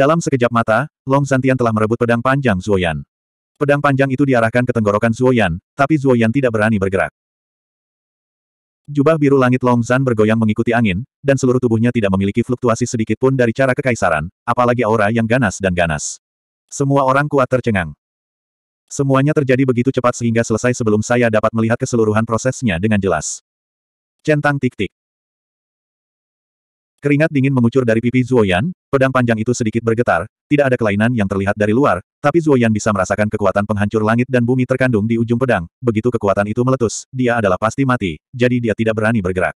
Dalam sekejap mata, Long Zantian telah merebut pedang panjang Zuoyan. Pedang panjang itu diarahkan ke tenggorokan Zuoyan, tapi Zuoyan tidak berani bergerak. Jubah biru langit Long Zan bergoyang mengikuti angin, dan seluruh tubuhnya tidak memiliki fluktuasi sedikit pun dari cara kekaisaran, apalagi aura yang ganas dan ganas. Semua orang kuat tercengang. Semuanya terjadi begitu cepat sehingga selesai sebelum saya dapat melihat keseluruhan prosesnya dengan jelas. Centang tik-tik. Keringat dingin mengucur dari pipi Zuoyan, Pedang panjang itu sedikit bergetar, tidak ada kelainan yang terlihat dari luar, tapi Zuoyan bisa merasakan kekuatan penghancur langit dan bumi terkandung di ujung pedang. Begitu kekuatan itu meletus, dia adalah pasti mati, jadi dia tidak berani bergerak.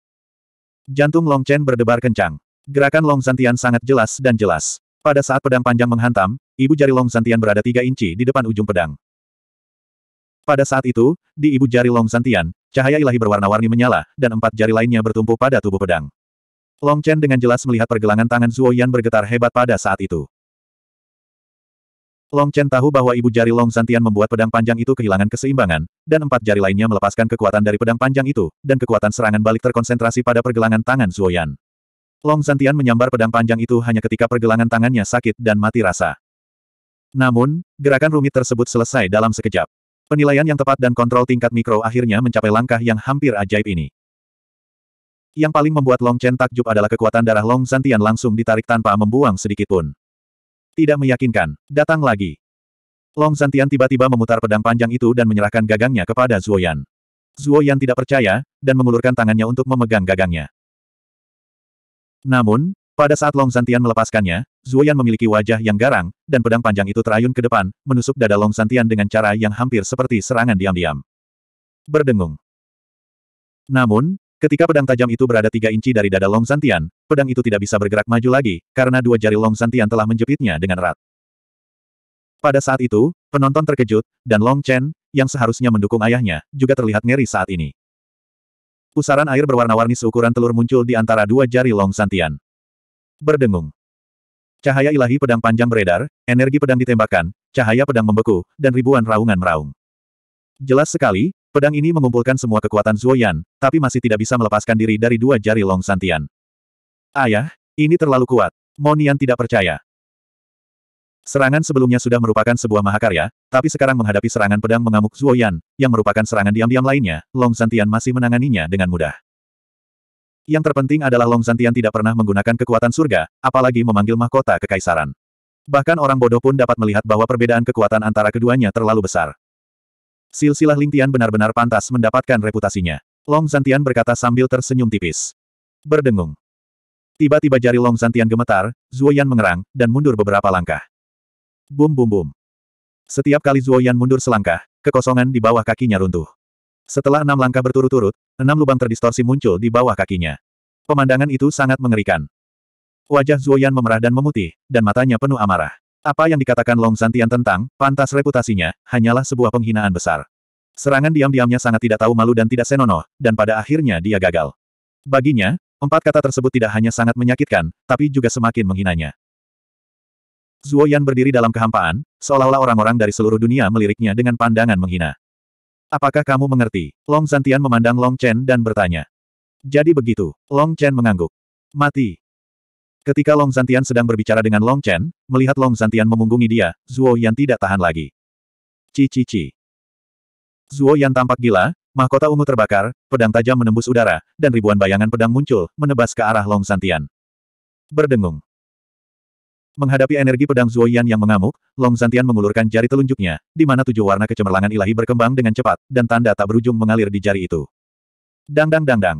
Jantung Long Chen berdebar kencang. Gerakan Long Santian sangat jelas dan jelas. Pada saat pedang panjang menghantam, ibu jari Long Santian berada tiga inci di depan ujung pedang. Pada saat itu, di ibu jari Long Santian, cahaya ilahi berwarna-warni menyala, dan empat jari lainnya bertumpu pada tubuh pedang. Long Chen dengan jelas melihat pergelangan tangan Zuo Yan bergetar hebat pada saat itu. Long Chen tahu bahwa ibu jari Long Santian membuat pedang panjang itu kehilangan keseimbangan, dan empat jari lainnya melepaskan kekuatan dari pedang panjang itu, dan kekuatan serangan balik terkonsentrasi pada pergelangan tangan Zuo Yan. Long Santian menyambar pedang panjang itu hanya ketika pergelangan tangannya sakit dan mati rasa. Namun, gerakan rumit tersebut selesai dalam sekejap. Penilaian yang tepat dan kontrol tingkat mikro akhirnya mencapai langkah yang hampir ajaib ini. Yang paling membuat Long Chen takjub adalah kekuatan darah Long Zantian langsung ditarik tanpa membuang sedikit pun. Tidak meyakinkan. Datang lagi. Long Zantian tiba-tiba memutar pedang panjang itu dan menyerahkan gagangnya kepada Zuoyan. Zuoyan tidak percaya, dan mengulurkan tangannya untuk memegang gagangnya. Namun, pada saat Long Zantian melepaskannya, Zuoyan memiliki wajah yang garang, dan pedang panjang itu terayun ke depan, menusuk dada Long Zantian dengan cara yang hampir seperti serangan diam-diam. Berdengung. Namun, Ketika pedang tajam itu berada tiga inci dari dada Long Santian, pedang itu tidak bisa bergerak maju lagi, karena dua jari Long Santian telah menjepitnya dengan erat. Pada saat itu, penonton terkejut, dan Long Chen, yang seharusnya mendukung ayahnya, juga terlihat ngeri saat ini. Pusaran air berwarna-warni seukuran telur muncul di antara dua jari Long Santian. Berdengung. Cahaya ilahi pedang panjang beredar, energi pedang ditembakkan, cahaya pedang membeku, dan ribuan raungan meraung. Jelas sekali, Pedang ini mengumpulkan semua kekuatan Zuoyan, tapi masih tidak bisa melepaskan diri dari dua jari Long Santian. Ayah, ini terlalu kuat. Monian tidak percaya. Serangan sebelumnya sudah merupakan sebuah mahakarya, tapi sekarang menghadapi serangan pedang mengamuk Zuoyan, yang merupakan serangan diam-diam lainnya, Long Santian masih menanganinya dengan mudah. Yang terpenting adalah Long Santian tidak pernah menggunakan kekuatan surga, apalagi memanggil mahkota kekaisaran. Bahkan orang bodoh pun dapat melihat bahwa perbedaan kekuatan antara keduanya terlalu besar. Silsilah Lingtian benar-benar pantas mendapatkan reputasinya. Long Zantian berkata sambil tersenyum tipis. Berdengung. Tiba-tiba jari Long Zantian gemetar, Zuoyan mengerang, dan mundur beberapa langkah. Bum bum bum. Setiap kali Zuoyan mundur selangkah, kekosongan di bawah kakinya runtuh. Setelah enam langkah berturut-turut, enam lubang terdistorsi muncul di bawah kakinya. Pemandangan itu sangat mengerikan. Wajah Zuoyan memerah dan memutih, dan matanya penuh amarah. Apa yang dikatakan Long Zantian tentang, pantas reputasinya, hanyalah sebuah penghinaan besar. Serangan diam-diamnya sangat tidak tahu malu dan tidak senonoh, dan pada akhirnya dia gagal. Baginya, empat kata tersebut tidak hanya sangat menyakitkan, tapi juga semakin menghinanya. Zuo Yan berdiri dalam kehampaan, seolah-olah orang-orang dari seluruh dunia meliriknya dengan pandangan menghina. Apakah kamu mengerti? Long Zantian memandang Long Chen dan bertanya. Jadi begitu, Long Chen mengangguk. Mati, Ketika Long Zantian sedang berbicara dengan Long Chen, melihat Long Zantian memunggungi dia, Zuo Yan tidak tahan lagi. Cici-ci. Zuo Yan tampak gila, mahkota ungu terbakar, pedang tajam menembus udara, dan ribuan bayangan pedang muncul, menebas ke arah Long Zantian. Berdengung. Menghadapi energi pedang Zuo Yan yang mengamuk, Long Zantian mengulurkan jari telunjuknya, di mana tujuh warna kecemerlangan ilahi berkembang dengan cepat, dan tanda tak berujung mengalir di jari itu. Dang dang dang dang.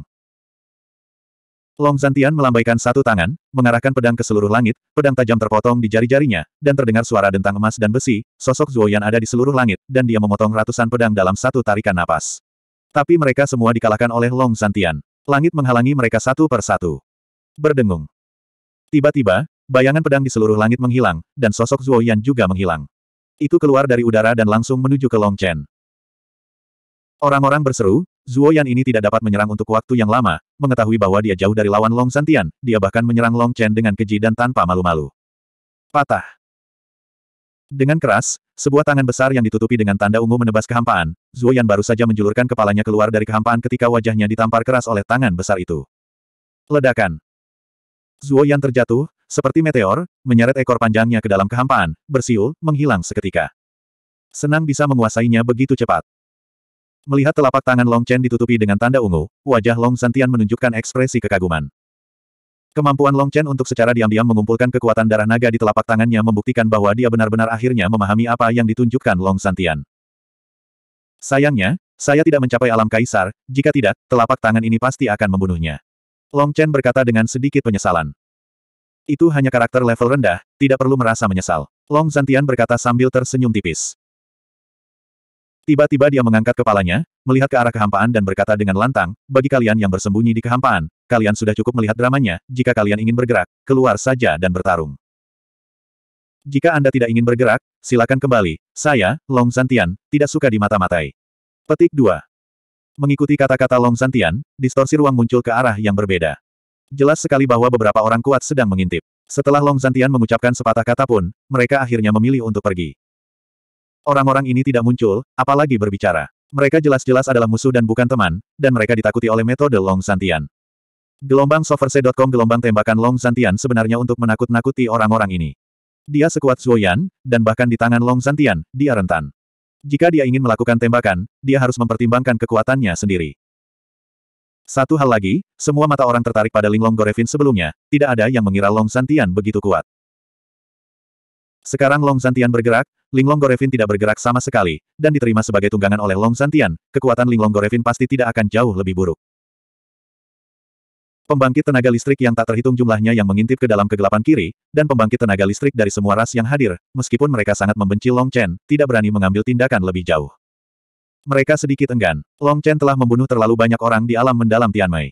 Long Zantian melambaikan satu tangan, mengarahkan pedang ke seluruh langit, pedang tajam terpotong di jari-jarinya, dan terdengar suara dentang emas dan besi, sosok Zuoyan ada di seluruh langit, dan dia memotong ratusan pedang dalam satu tarikan napas. Tapi mereka semua dikalahkan oleh Long Zantian. Langit menghalangi mereka satu per satu. Berdengung. Tiba-tiba, bayangan pedang di seluruh langit menghilang, dan sosok Zuoyan juga menghilang. Itu keluar dari udara dan langsung menuju ke Long Chen. Orang-orang berseru, Zuo Yan ini tidak dapat menyerang untuk waktu yang lama, mengetahui bahwa dia jauh dari lawan Long Santian, dia bahkan menyerang Long Chen dengan keji dan tanpa malu-malu. Patah. Dengan keras, sebuah tangan besar yang ditutupi dengan tanda ungu menebas kehampaan, Zuo Yan baru saja menjulurkan kepalanya keluar dari kehampaan ketika wajahnya ditampar keras oleh tangan besar itu. Ledakan. Zuo Yan terjatuh, seperti meteor, menyeret ekor panjangnya ke dalam kehampaan, bersiul, menghilang seketika. Senang bisa menguasainya begitu cepat. Melihat telapak tangan Long Chen ditutupi dengan tanda ungu, wajah Long Santian menunjukkan ekspresi kekaguman. Kemampuan Long Chen untuk secara diam-diam mengumpulkan kekuatan darah naga di telapak tangannya membuktikan bahwa dia benar-benar akhirnya memahami apa yang ditunjukkan Long Santian. Sayangnya, saya tidak mencapai alam kaisar, jika tidak, telapak tangan ini pasti akan membunuhnya. Long Chen berkata dengan sedikit penyesalan. Itu hanya karakter level rendah, tidak perlu merasa menyesal. Long Santian berkata sambil tersenyum tipis. Tiba-tiba dia mengangkat kepalanya, melihat ke arah kehampaan dan berkata dengan lantang, bagi kalian yang bersembunyi di kehampaan, kalian sudah cukup melihat dramanya, jika kalian ingin bergerak, keluar saja dan bertarung. Jika Anda tidak ingin bergerak, silakan kembali. Saya, Long Santian, tidak suka di mata matai Petik 2. Mengikuti kata-kata Long Santian, distorsi ruang muncul ke arah yang berbeda. Jelas sekali bahwa beberapa orang kuat sedang mengintip. Setelah Long Santian mengucapkan sepatah kata pun, mereka akhirnya memilih untuk pergi. Orang-orang ini tidak muncul, apalagi berbicara. Mereka jelas-jelas adalah musuh dan bukan teman, dan mereka ditakuti oleh metode Long Santian. Gelombang Soverse.com Gelombang tembakan Long Santian sebenarnya untuk menakut-nakuti orang-orang ini. Dia sekuat Zuoyan, dan bahkan di tangan Long Santian, dia rentan. Jika dia ingin melakukan tembakan, dia harus mempertimbangkan kekuatannya sendiri. Satu hal lagi, semua mata orang tertarik pada Linglong Gorevin sebelumnya, tidak ada yang mengira Long Santian begitu kuat. Sekarang Long Zantian bergerak, Linglong Gorevin tidak bergerak sama sekali, dan diterima sebagai tunggangan oleh Long Zantian. kekuatan Linglong Gorevin pasti tidak akan jauh lebih buruk. Pembangkit tenaga listrik yang tak terhitung jumlahnya yang mengintip ke dalam kegelapan kiri, dan pembangkit tenaga listrik dari semua ras yang hadir, meskipun mereka sangat membenci Long Chen, tidak berani mengambil tindakan lebih jauh. Mereka sedikit enggan. Long Chen telah membunuh terlalu banyak orang di alam mendalam Tianmei.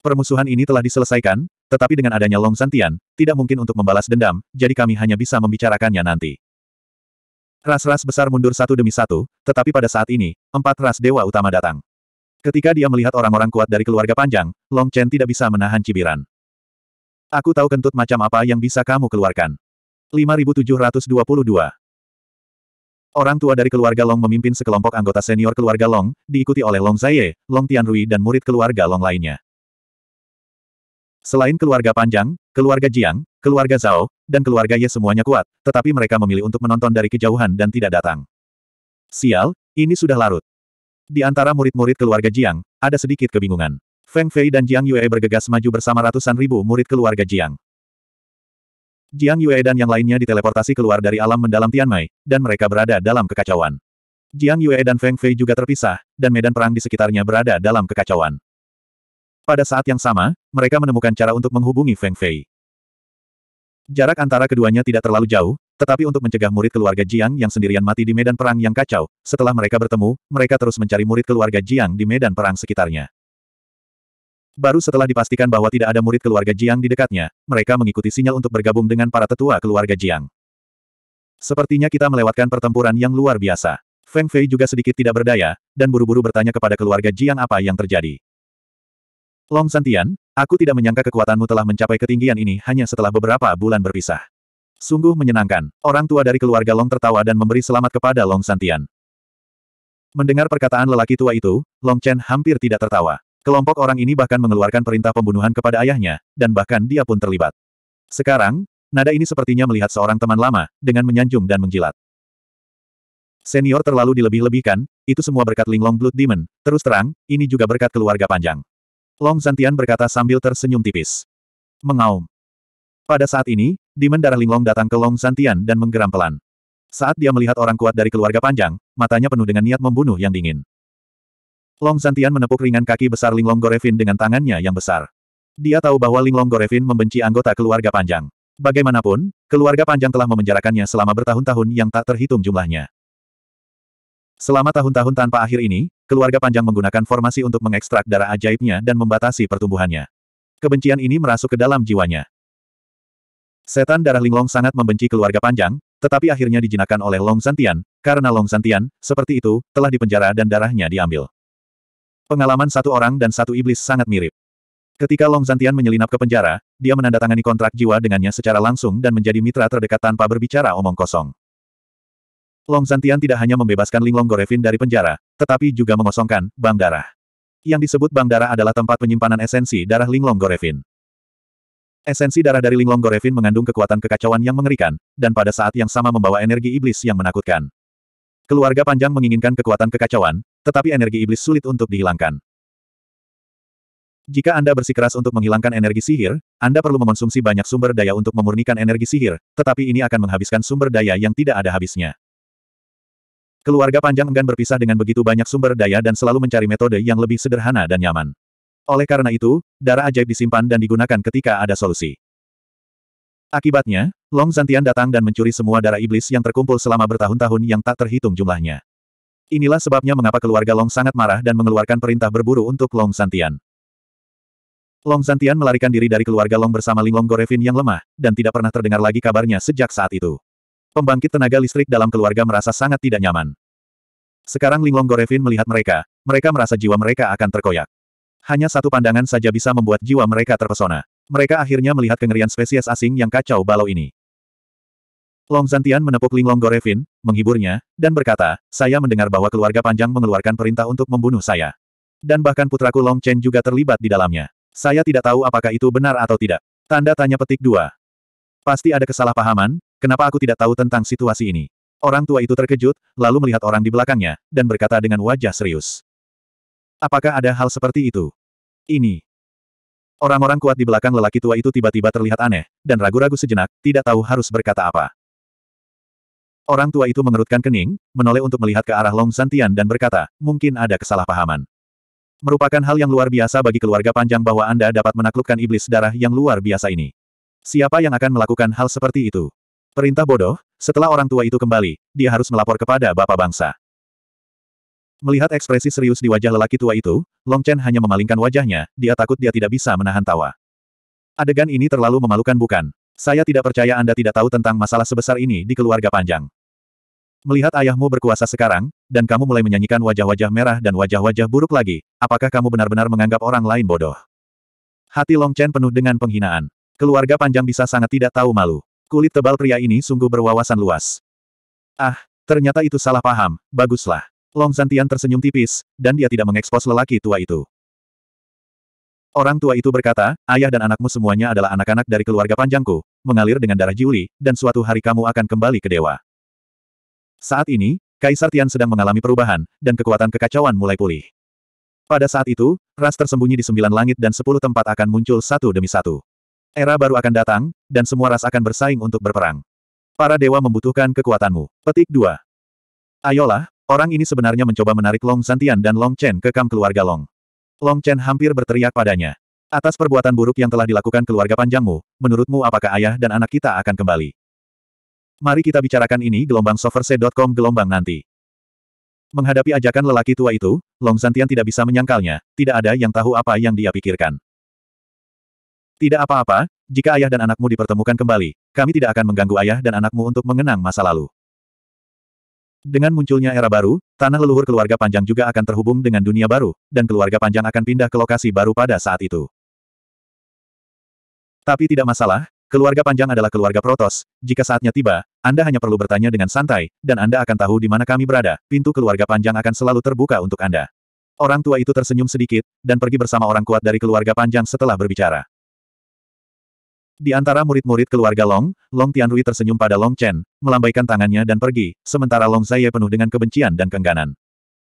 Permusuhan ini telah diselesaikan, tetapi dengan adanya Long Santian, tidak mungkin untuk membalas dendam, jadi kami hanya bisa membicarakannya nanti. Ras-ras besar mundur satu demi satu, tetapi pada saat ini, empat ras dewa utama datang. Ketika dia melihat orang-orang kuat dari keluarga panjang, Long Chen tidak bisa menahan cibiran. Aku tahu kentut macam apa yang bisa kamu keluarkan. 5722 Orang tua dari keluarga Long memimpin sekelompok anggota senior keluarga Long, diikuti oleh Long Zaiye, Long Tianrui dan murid keluarga Long lainnya. Selain keluarga Panjang, keluarga Jiang, keluarga Zhao, dan keluarga Ye semuanya kuat, tetapi mereka memilih untuk menonton dari kejauhan dan tidak datang. Sial, ini sudah larut. Di antara murid-murid keluarga Jiang, ada sedikit kebingungan. Feng Fei dan Jiang Yue bergegas maju bersama ratusan ribu murid keluarga Jiang. Jiang Yue dan yang lainnya diteleportasi keluar dari alam mendalam Tianmai, dan mereka berada dalam kekacauan. Jiang Yue dan Feng Fei juga terpisah, dan medan perang di sekitarnya berada dalam kekacauan. Pada saat yang sama, mereka menemukan cara untuk menghubungi Feng Fei. Jarak antara keduanya tidak terlalu jauh, tetapi untuk mencegah murid keluarga Jiang yang sendirian mati di medan perang yang kacau, setelah mereka bertemu, mereka terus mencari murid keluarga Jiang di medan perang sekitarnya. Baru setelah dipastikan bahwa tidak ada murid keluarga Jiang di dekatnya, mereka mengikuti sinyal untuk bergabung dengan para tetua keluarga Jiang. Sepertinya kita melewatkan pertempuran yang luar biasa. Feng Fei juga sedikit tidak berdaya, dan buru-buru bertanya kepada keluarga Jiang apa yang terjadi. Long Santian, aku tidak menyangka kekuatanmu telah mencapai ketinggian ini hanya setelah beberapa bulan berpisah. Sungguh menyenangkan. Orang tua dari keluarga Long tertawa dan memberi selamat kepada Long Santian. Mendengar perkataan lelaki tua itu, Long Chen hampir tidak tertawa. Kelompok orang ini bahkan mengeluarkan perintah pembunuhan kepada ayahnya, dan bahkan dia pun terlibat. Sekarang, nada ini sepertinya melihat seorang teman lama, dengan menyanjung dan menjilat. Senior terlalu dilebih-lebihkan, itu semua berkat Linglong Blood Demon, terus terang, ini juga berkat keluarga panjang. Long Zantian berkata sambil tersenyum tipis. Mengaum. Pada saat ini, Demon Darah Linglong datang ke Long Zantian dan menggeram pelan. Saat dia melihat orang kuat dari keluarga panjang, matanya penuh dengan niat membunuh yang dingin. Long Zantian menepuk ringan kaki besar Linglong Gorevin dengan tangannya yang besar. Dia tahu bahwa Linglong Gorevin membenci anggota keluarga panjang. Bagaimanapun, keluarga panjang telah memenjarakannya selama bertahun-tahun yang tak terhitung jumlahnya. Selama tahun-tahun tanpa akhir ini, keluarga panjang menggunakan formasi untuk mengekstrak darah ajaibnya dan membatasi pertumbuhannya. Kebencian ini merasuk ke dalam jiwanya. Setan darah Linglong sangat membenci keluarga panjang, tetapi akhirnya dijinakkan oleh Long Santian, karena Long Santian, seperti itu, telah dipenjara dan darahnya diambil. Pengalaman satu orang dan satu iblis sangat mirip. Ketika Long Santian menyelinap ke penjara, dia menandatangani kontrak jiwa dengannya secara langsung dan menjadi mitra terdekat tanpa berbicara omong kosong. Long Zantian tidak hanya membebaskan Linglong Gorevin dari penjara, tetapi juga mengosongkan bank darah. Yang disebut bank darah adalah tempat penyimpanan esensi darah Linglong Gorevin. Esensi darah dari Linglong Gorevin mengandung kekuatan kekacauan yang mengerikan, dan pada saat yang sama membawa energi iblis yang menakutkan. Keluarga panjang menginginkan kekuatan kekacauan, tetapi energi iblis sulit untuk dihilangkan. Jika Anda bersikeras untuk menghilangkan energi sihir, Anda perlu mengonsumsi banyak sumber daya untuk memurnikan energi sihir, tetapi ini akan menghabiskan sumber daya yang tidak ada habisnya. Keluarga panjang enggan berpisah dengan begitu banyak sumber daya dan selalu mencari metode yang lebih sederhana dan nyaman. Oleh karena itu, darah ajaib disimpan dan digunakan ketika ada solusi. Akibatnya, Long Zantian datang dan mencuri semua darah iblis yang terkumpul selama bertahun-tahun yang tak terhitung jumlahnya. Inilah sebabnya mengapa keluarga Long sangat marah dan mengeluarkan perintah berburu untuk Long Zantian. Long Zantian melarikan diri dari keluarga Long bersama Linglong Gorevin yang lemah, dan tidak pernah terdengar lagi kabarnya sejak saat itu. Pembangkit tenaga listrik dalam keluarga merasa sangat tidak nyaman. Sekarang Linglong Gorevin melihat mereka, mereka merasa jiwa mereka akan terkoyak. Hanya satu pandangan saja bisa membuat jiwa mereka terpesona. Mereka akhirnya melihat kengerian spesies asing yang kacau balau ini. Long Zantian menepuk Linglong Gorevin, menghiburnya, dan berkata, saya mendengar bahwa keluarga panjang mengeluarkan perintah untuk membunuh saya. Dan bahkan putraku Long Chen juga terlibat di dalamnya. Saya tidak tahu apakah itu benar atau tidak. Tanda tanya petik dua. Pasti ada kesalahpahaman, Kenapa aku tidak tahu tentang situasi ini? Orang tua itu terkejut, lalu melihat orang di belakangnya, dan berkata dengan wajah serius. Apakah ada hal seperti itu? Ini. Orang-orang kuat di belakang lelaki tua itu tiba-tiba terlihat aneh, dan ragu-ragu sejenak, tidak tahu harus berkata apa. Orang tua itu mengerutkan kening, menoleh untuk melihat ke arah Long Santian dan berkata, mungkin ada kesalahpahaman. Merupakan hal yang luar biasa bagi keluarga panjang bahwa Anda dapat menaklukkan iblis darah yang luar biasa ini. Siapa yang akan melakukan hal seperti itu? Perintah bodoh, setelah orang tua itu kembali, dia harus melapor kepada Bapak Bangsa. Melihat ekspresi serius di wajah lelaki tua itu, Long Chen hanya memalingkan wajahnya, dia takut dia tidak bisa menahan tawa. Adegan ini terlalu memalukan bukan? Saya tidak percaya Anda tidak tahu tentang masalah sebesar ini di keluarga panjang. Melihat ayahmu berkuasa sekarang, dan kamu mulai menyanyikan wajah-wajah merah dan wajah-wajah buruk lagi, apakah kamu benar-benar menganggap orang lain bodoh? Hati Long Chen penuh dengan penghinaan. Keluarga panjang bisa sangat tidak tahu malu. Kulit tebal pria ini sungguh berwawasan luas. Ah, ternyata itu salah paham, baguslah. Long Santian tersenyum tipis, dan dia tidak mengekspos lelaki tua itu. Orang tua itu berkata, ayah dan anakmu semuanya adalah anak-anak dari keluarga panjangku, mengalir dengan darah Juli, dan suatu hari kamu akan kembali ke dewa. Saat ini, Kaisar Tian sedang mengalami perubahan, dan kekuatan kekacauan mulai pulih. Pada saat itu, ras tersembunyi di sembilan langit dan sepuluh tempat akan muncul satu demi satu. Era baru akan datang, dan semua ras akan bersaing untuk berperang. Para dewa membutuhkan kekuatanmu. Petik 2. Ayolah, orang ini sebenarnya mencoba menarik Long Santian dan Long Chen ke kam keluarga Long. Long Chen hampir berteriak padanya. Atas perbuatan buruk yang telah dilakukan keluarga panjangmu, menurutmu apakah ayah dan anak kita akan kembali? Mari kita bicarakan ini gelombang soverse.com gelombang nanti. Menghadapi ajakan lelaki tua itu, Long Santian tidak bisa menyangkalnya, tidak ada yang tahu apa yang dia pikirkan. Tidak apa-apa, jika ayah dan anakmu dipertemukan kembali, kami tidak akan mengganggu ayah dan anakmu untuk mengenang masa lalu. Dengan munculnya era baru, tanah leluhur keluarga panjang juga akan terhubung dengan dunia baru, dan keluarga panjang akan pindah ke lokasi baru pada saat itu. Tapi tidak masalah, keluarga panjang adalah keluarga Protos. Jika saatnya tiba, Anda hanya perlu bertanya dengan santai, dan Anda akan tahu di mana kami berada. Pintu keluarga panjang akan selalu terbuka untuk Anda. Orang tua itu tersenyum sedikit, dan pergi bersama orang kuat dari keluarga panjang setelah berbicara. Di antara murid-murid keluarga Long, Long Tianrui tersenyum pada Long Chen, melambaikan tangannya dan pergi, sementara Long Zaiye penuh dengan kebencian dan kengganan.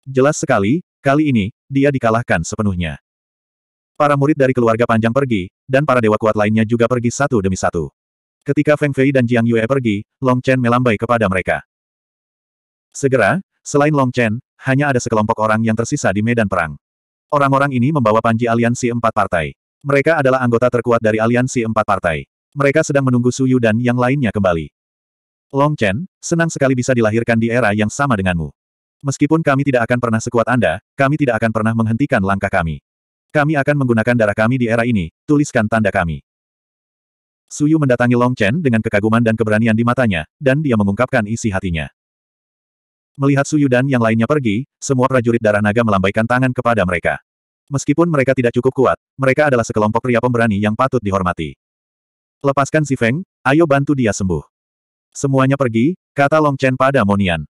Jelas sekali, kali ini, dia dikalahkan sepenuhnya. Para murid dari keluarga panjang pergi, dan para dewa kuat lainnya juga pergi satu demi satu. Ketika Feng Fei dan Jiang Yue pergi, Long Chen melambai kepada mereka. Segera, selain Long Chen, hanya ada sekelompok orang yang tersisa di medan perang. Orang-orang ini membawa panji aliansi empat partai. Mereka adalah anggota terkuat dari aliansi empat partai. Mereka sedang menunggu Suyu dan yang lainnya kembali. Long Chen, senang sekali bisa dilahirkan di era yang sama denganmu. Meskipun kami tidak akan pernah sekuat Anda, kami tidak akan pernah menghentikan langkah kami. Kami akan menggunakan darah kami di era ini, tuliskan tanda kami. Suyu mendatangi Long Chen dengan kekaguman dan keberanian di matanya, dan dia mengungkapkan isi hatinya. Melihat Suyu dan yang lainnya pergi, semua prajurit darah naga melambaikan tangan kepada mereka. Meskipun mereka tidak cukup kuat, mereka adalah sekelompok pria pemberani yang patut dihormati. Lepaskan si Feng, ayo bantu dia sembuh. Semuanya pergi, kata Long Chen pada Monian.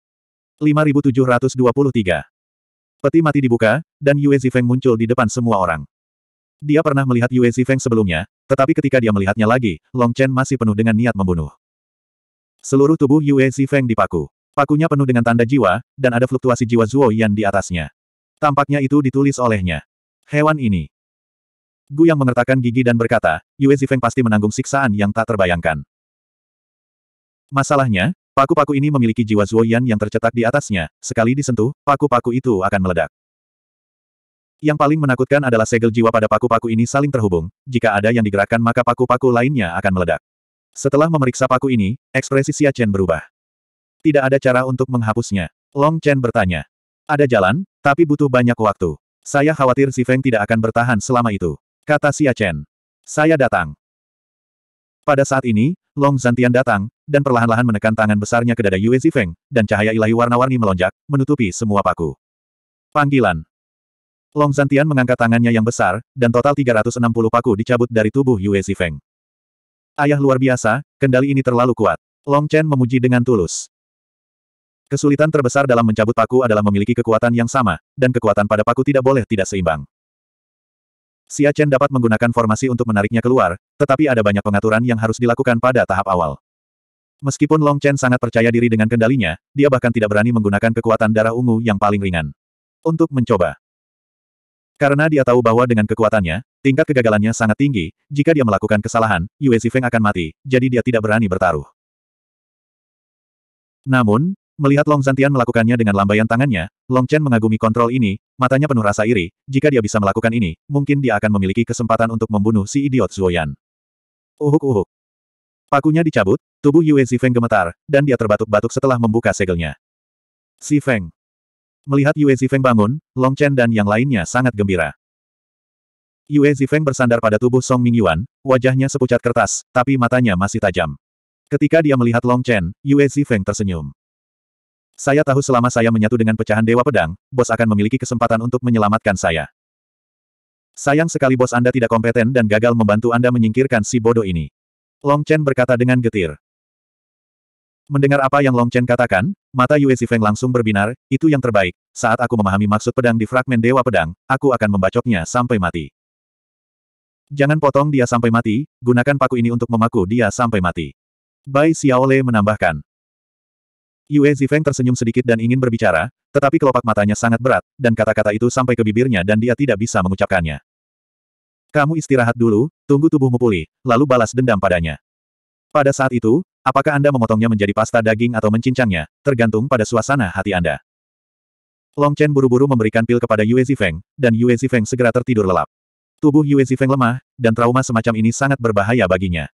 5723. Peti mati dibuka, dan Yue Zifeng muncul di depan semua orang. Dia pernah melihat Yue Zifeng sebelumnya, tetapi ketika dia melihatnya lagi, Long Chen masih penuh dengan niat membunuh. Seluruh tubuh Yue Zifeng dipaku. Pakunya penuh dengan tanda jiwa, dan ada fluktuasi jiwa Zuo Yan di atasnya. Tampaknya itu ditulis olehnya. Hewan ini. Gu yang mengertakkan gigi dan berkata, Yue Zifeng pasti menanggung siksaan yang tak terbayangkan. Masalahnya, paku-paku ini memiliki jiwa Zuoyan yang tercetak di atasnya, sekali disentuh, paku-paku itu akan meledak. Yang paling menakutkan adalah segel jiwa pada paku-paku ini saling terhubung, jika ada yang digerakkan maka paku-paku lainnya akan meledak. Setelah memeriksa paku ini, ekspresi Xia Chen berubah. Tidak ada cara untuk menghapusnya. Long Chen bertanya. Ada jalan, tapi butuh banyak waktu. Saya khawatir Si Feng tidak akan bertahan selama itu. Kata Xia Chen. Saya datang. Pada saat ini, Long Zantian datang, dan perlahan-lahan menekan tangan besarnya ke dada Yue Si Feng, dan cahaya ilahi warna-warni melonjak, menutupi semua paku. Panggilan. Long Zantian mengangkat tangannya yang besar, dan total 360 paku dicabut dari tubuh Yue Si Feng. Ayah luar biasa, kendali ini terlalu kuat. Long Chen memuji dengan tulus. Kesulitan terbesar dalam mencabut paku adalah memiliki kekuatan yang sama, dan kekuatan pada paku tidak boleh tidak seimbang. Xia Chen dapat menggunakan formasi untuk menariknya keluar, tetapi ada banyak pengaturan yang harus dilakukan pada tahap awal. Meskipun Long Chen sangat percaya diri dengan kendalinya, dia bahkan tidak berani menggunakan kekuatan darah ungu yang paling ringan. Untuk mencoba. Karena dia tahu bahwa dengan kekuatannya, tingkat kegagalannya sangat tinggi, jika dia melakukan kesalahan, Yue Zifeng akan mati, jadi dia tidak berani bertaruh. Namun, Melihat Long Zantian melakukannya dengan lambaian tangannya, Long Chen mengagumi kontrol ini, matanya penuh rasa iri, jika dia bisa melakukan ini, mungkin dia akan memiliki kesempatan untuk membunuh si idiot Zuoyan. Uhuk-uhuk. Pakunya dicabut, tubuh Yue Zifeng gemetar, dan dia terbatuk-batuk setelah membuka segelnya. Zifeng. Melihat Yue Zifeng bangun, Long Chen dan yang lainnya sangat gembira. Yue Zifeng bersandar pada tubuh Song Mingyuan, wajahnya sepucat kertas, tapi matanya masih tajam. Ketika dia melihat Long Chen, Yue Zifeng tersenyum. Saya tahu selama saya menyatu dengan pecahan Dewa Pedang, bos akan memiliki kesempatan untuk menyelamatkan saya. Sayang sekali bos Anda tidak kompeten dan gagal membantu Anda menyingkirkan si bodoh ini. Long Chen berkata dengan getir. Mendengar apa yang Long Chen katakan, mata Yue Zifeng langsung berbinar, itu yang terbaik, saat aku memahami maksud pedang di fragmen Dewa Pedang, aku akan membacoknya sampai mati. Jangan potong dia sampai mati, gunakan paku ini untuk memaku dia sampai mati. Bai Xiaole menambahkan. Yue Zifeng tersenyum sedikit dan ingin berbicara, tetapi kelopak matanya sangat berat, dan kata-kata itu sampai ke bibirnya dan dia tidak bisa mengucapkannya. Kamu istirahat dulu, tunggu tubuhmu pulih, lalu balas dendam padanya. Pada saat itu, apakah Anda memotongnya menjadi pasta daging atau mencincangnya, tergantung pada suasana hati Anda. Long Chen buru-buru memberikan pil kepada Yue Zifeng, dan Yue Zifeng segera tertidur lelap. Tubuh Yue Zifeng lemah, dan trauma semacam ini sangat berbahaya baginya.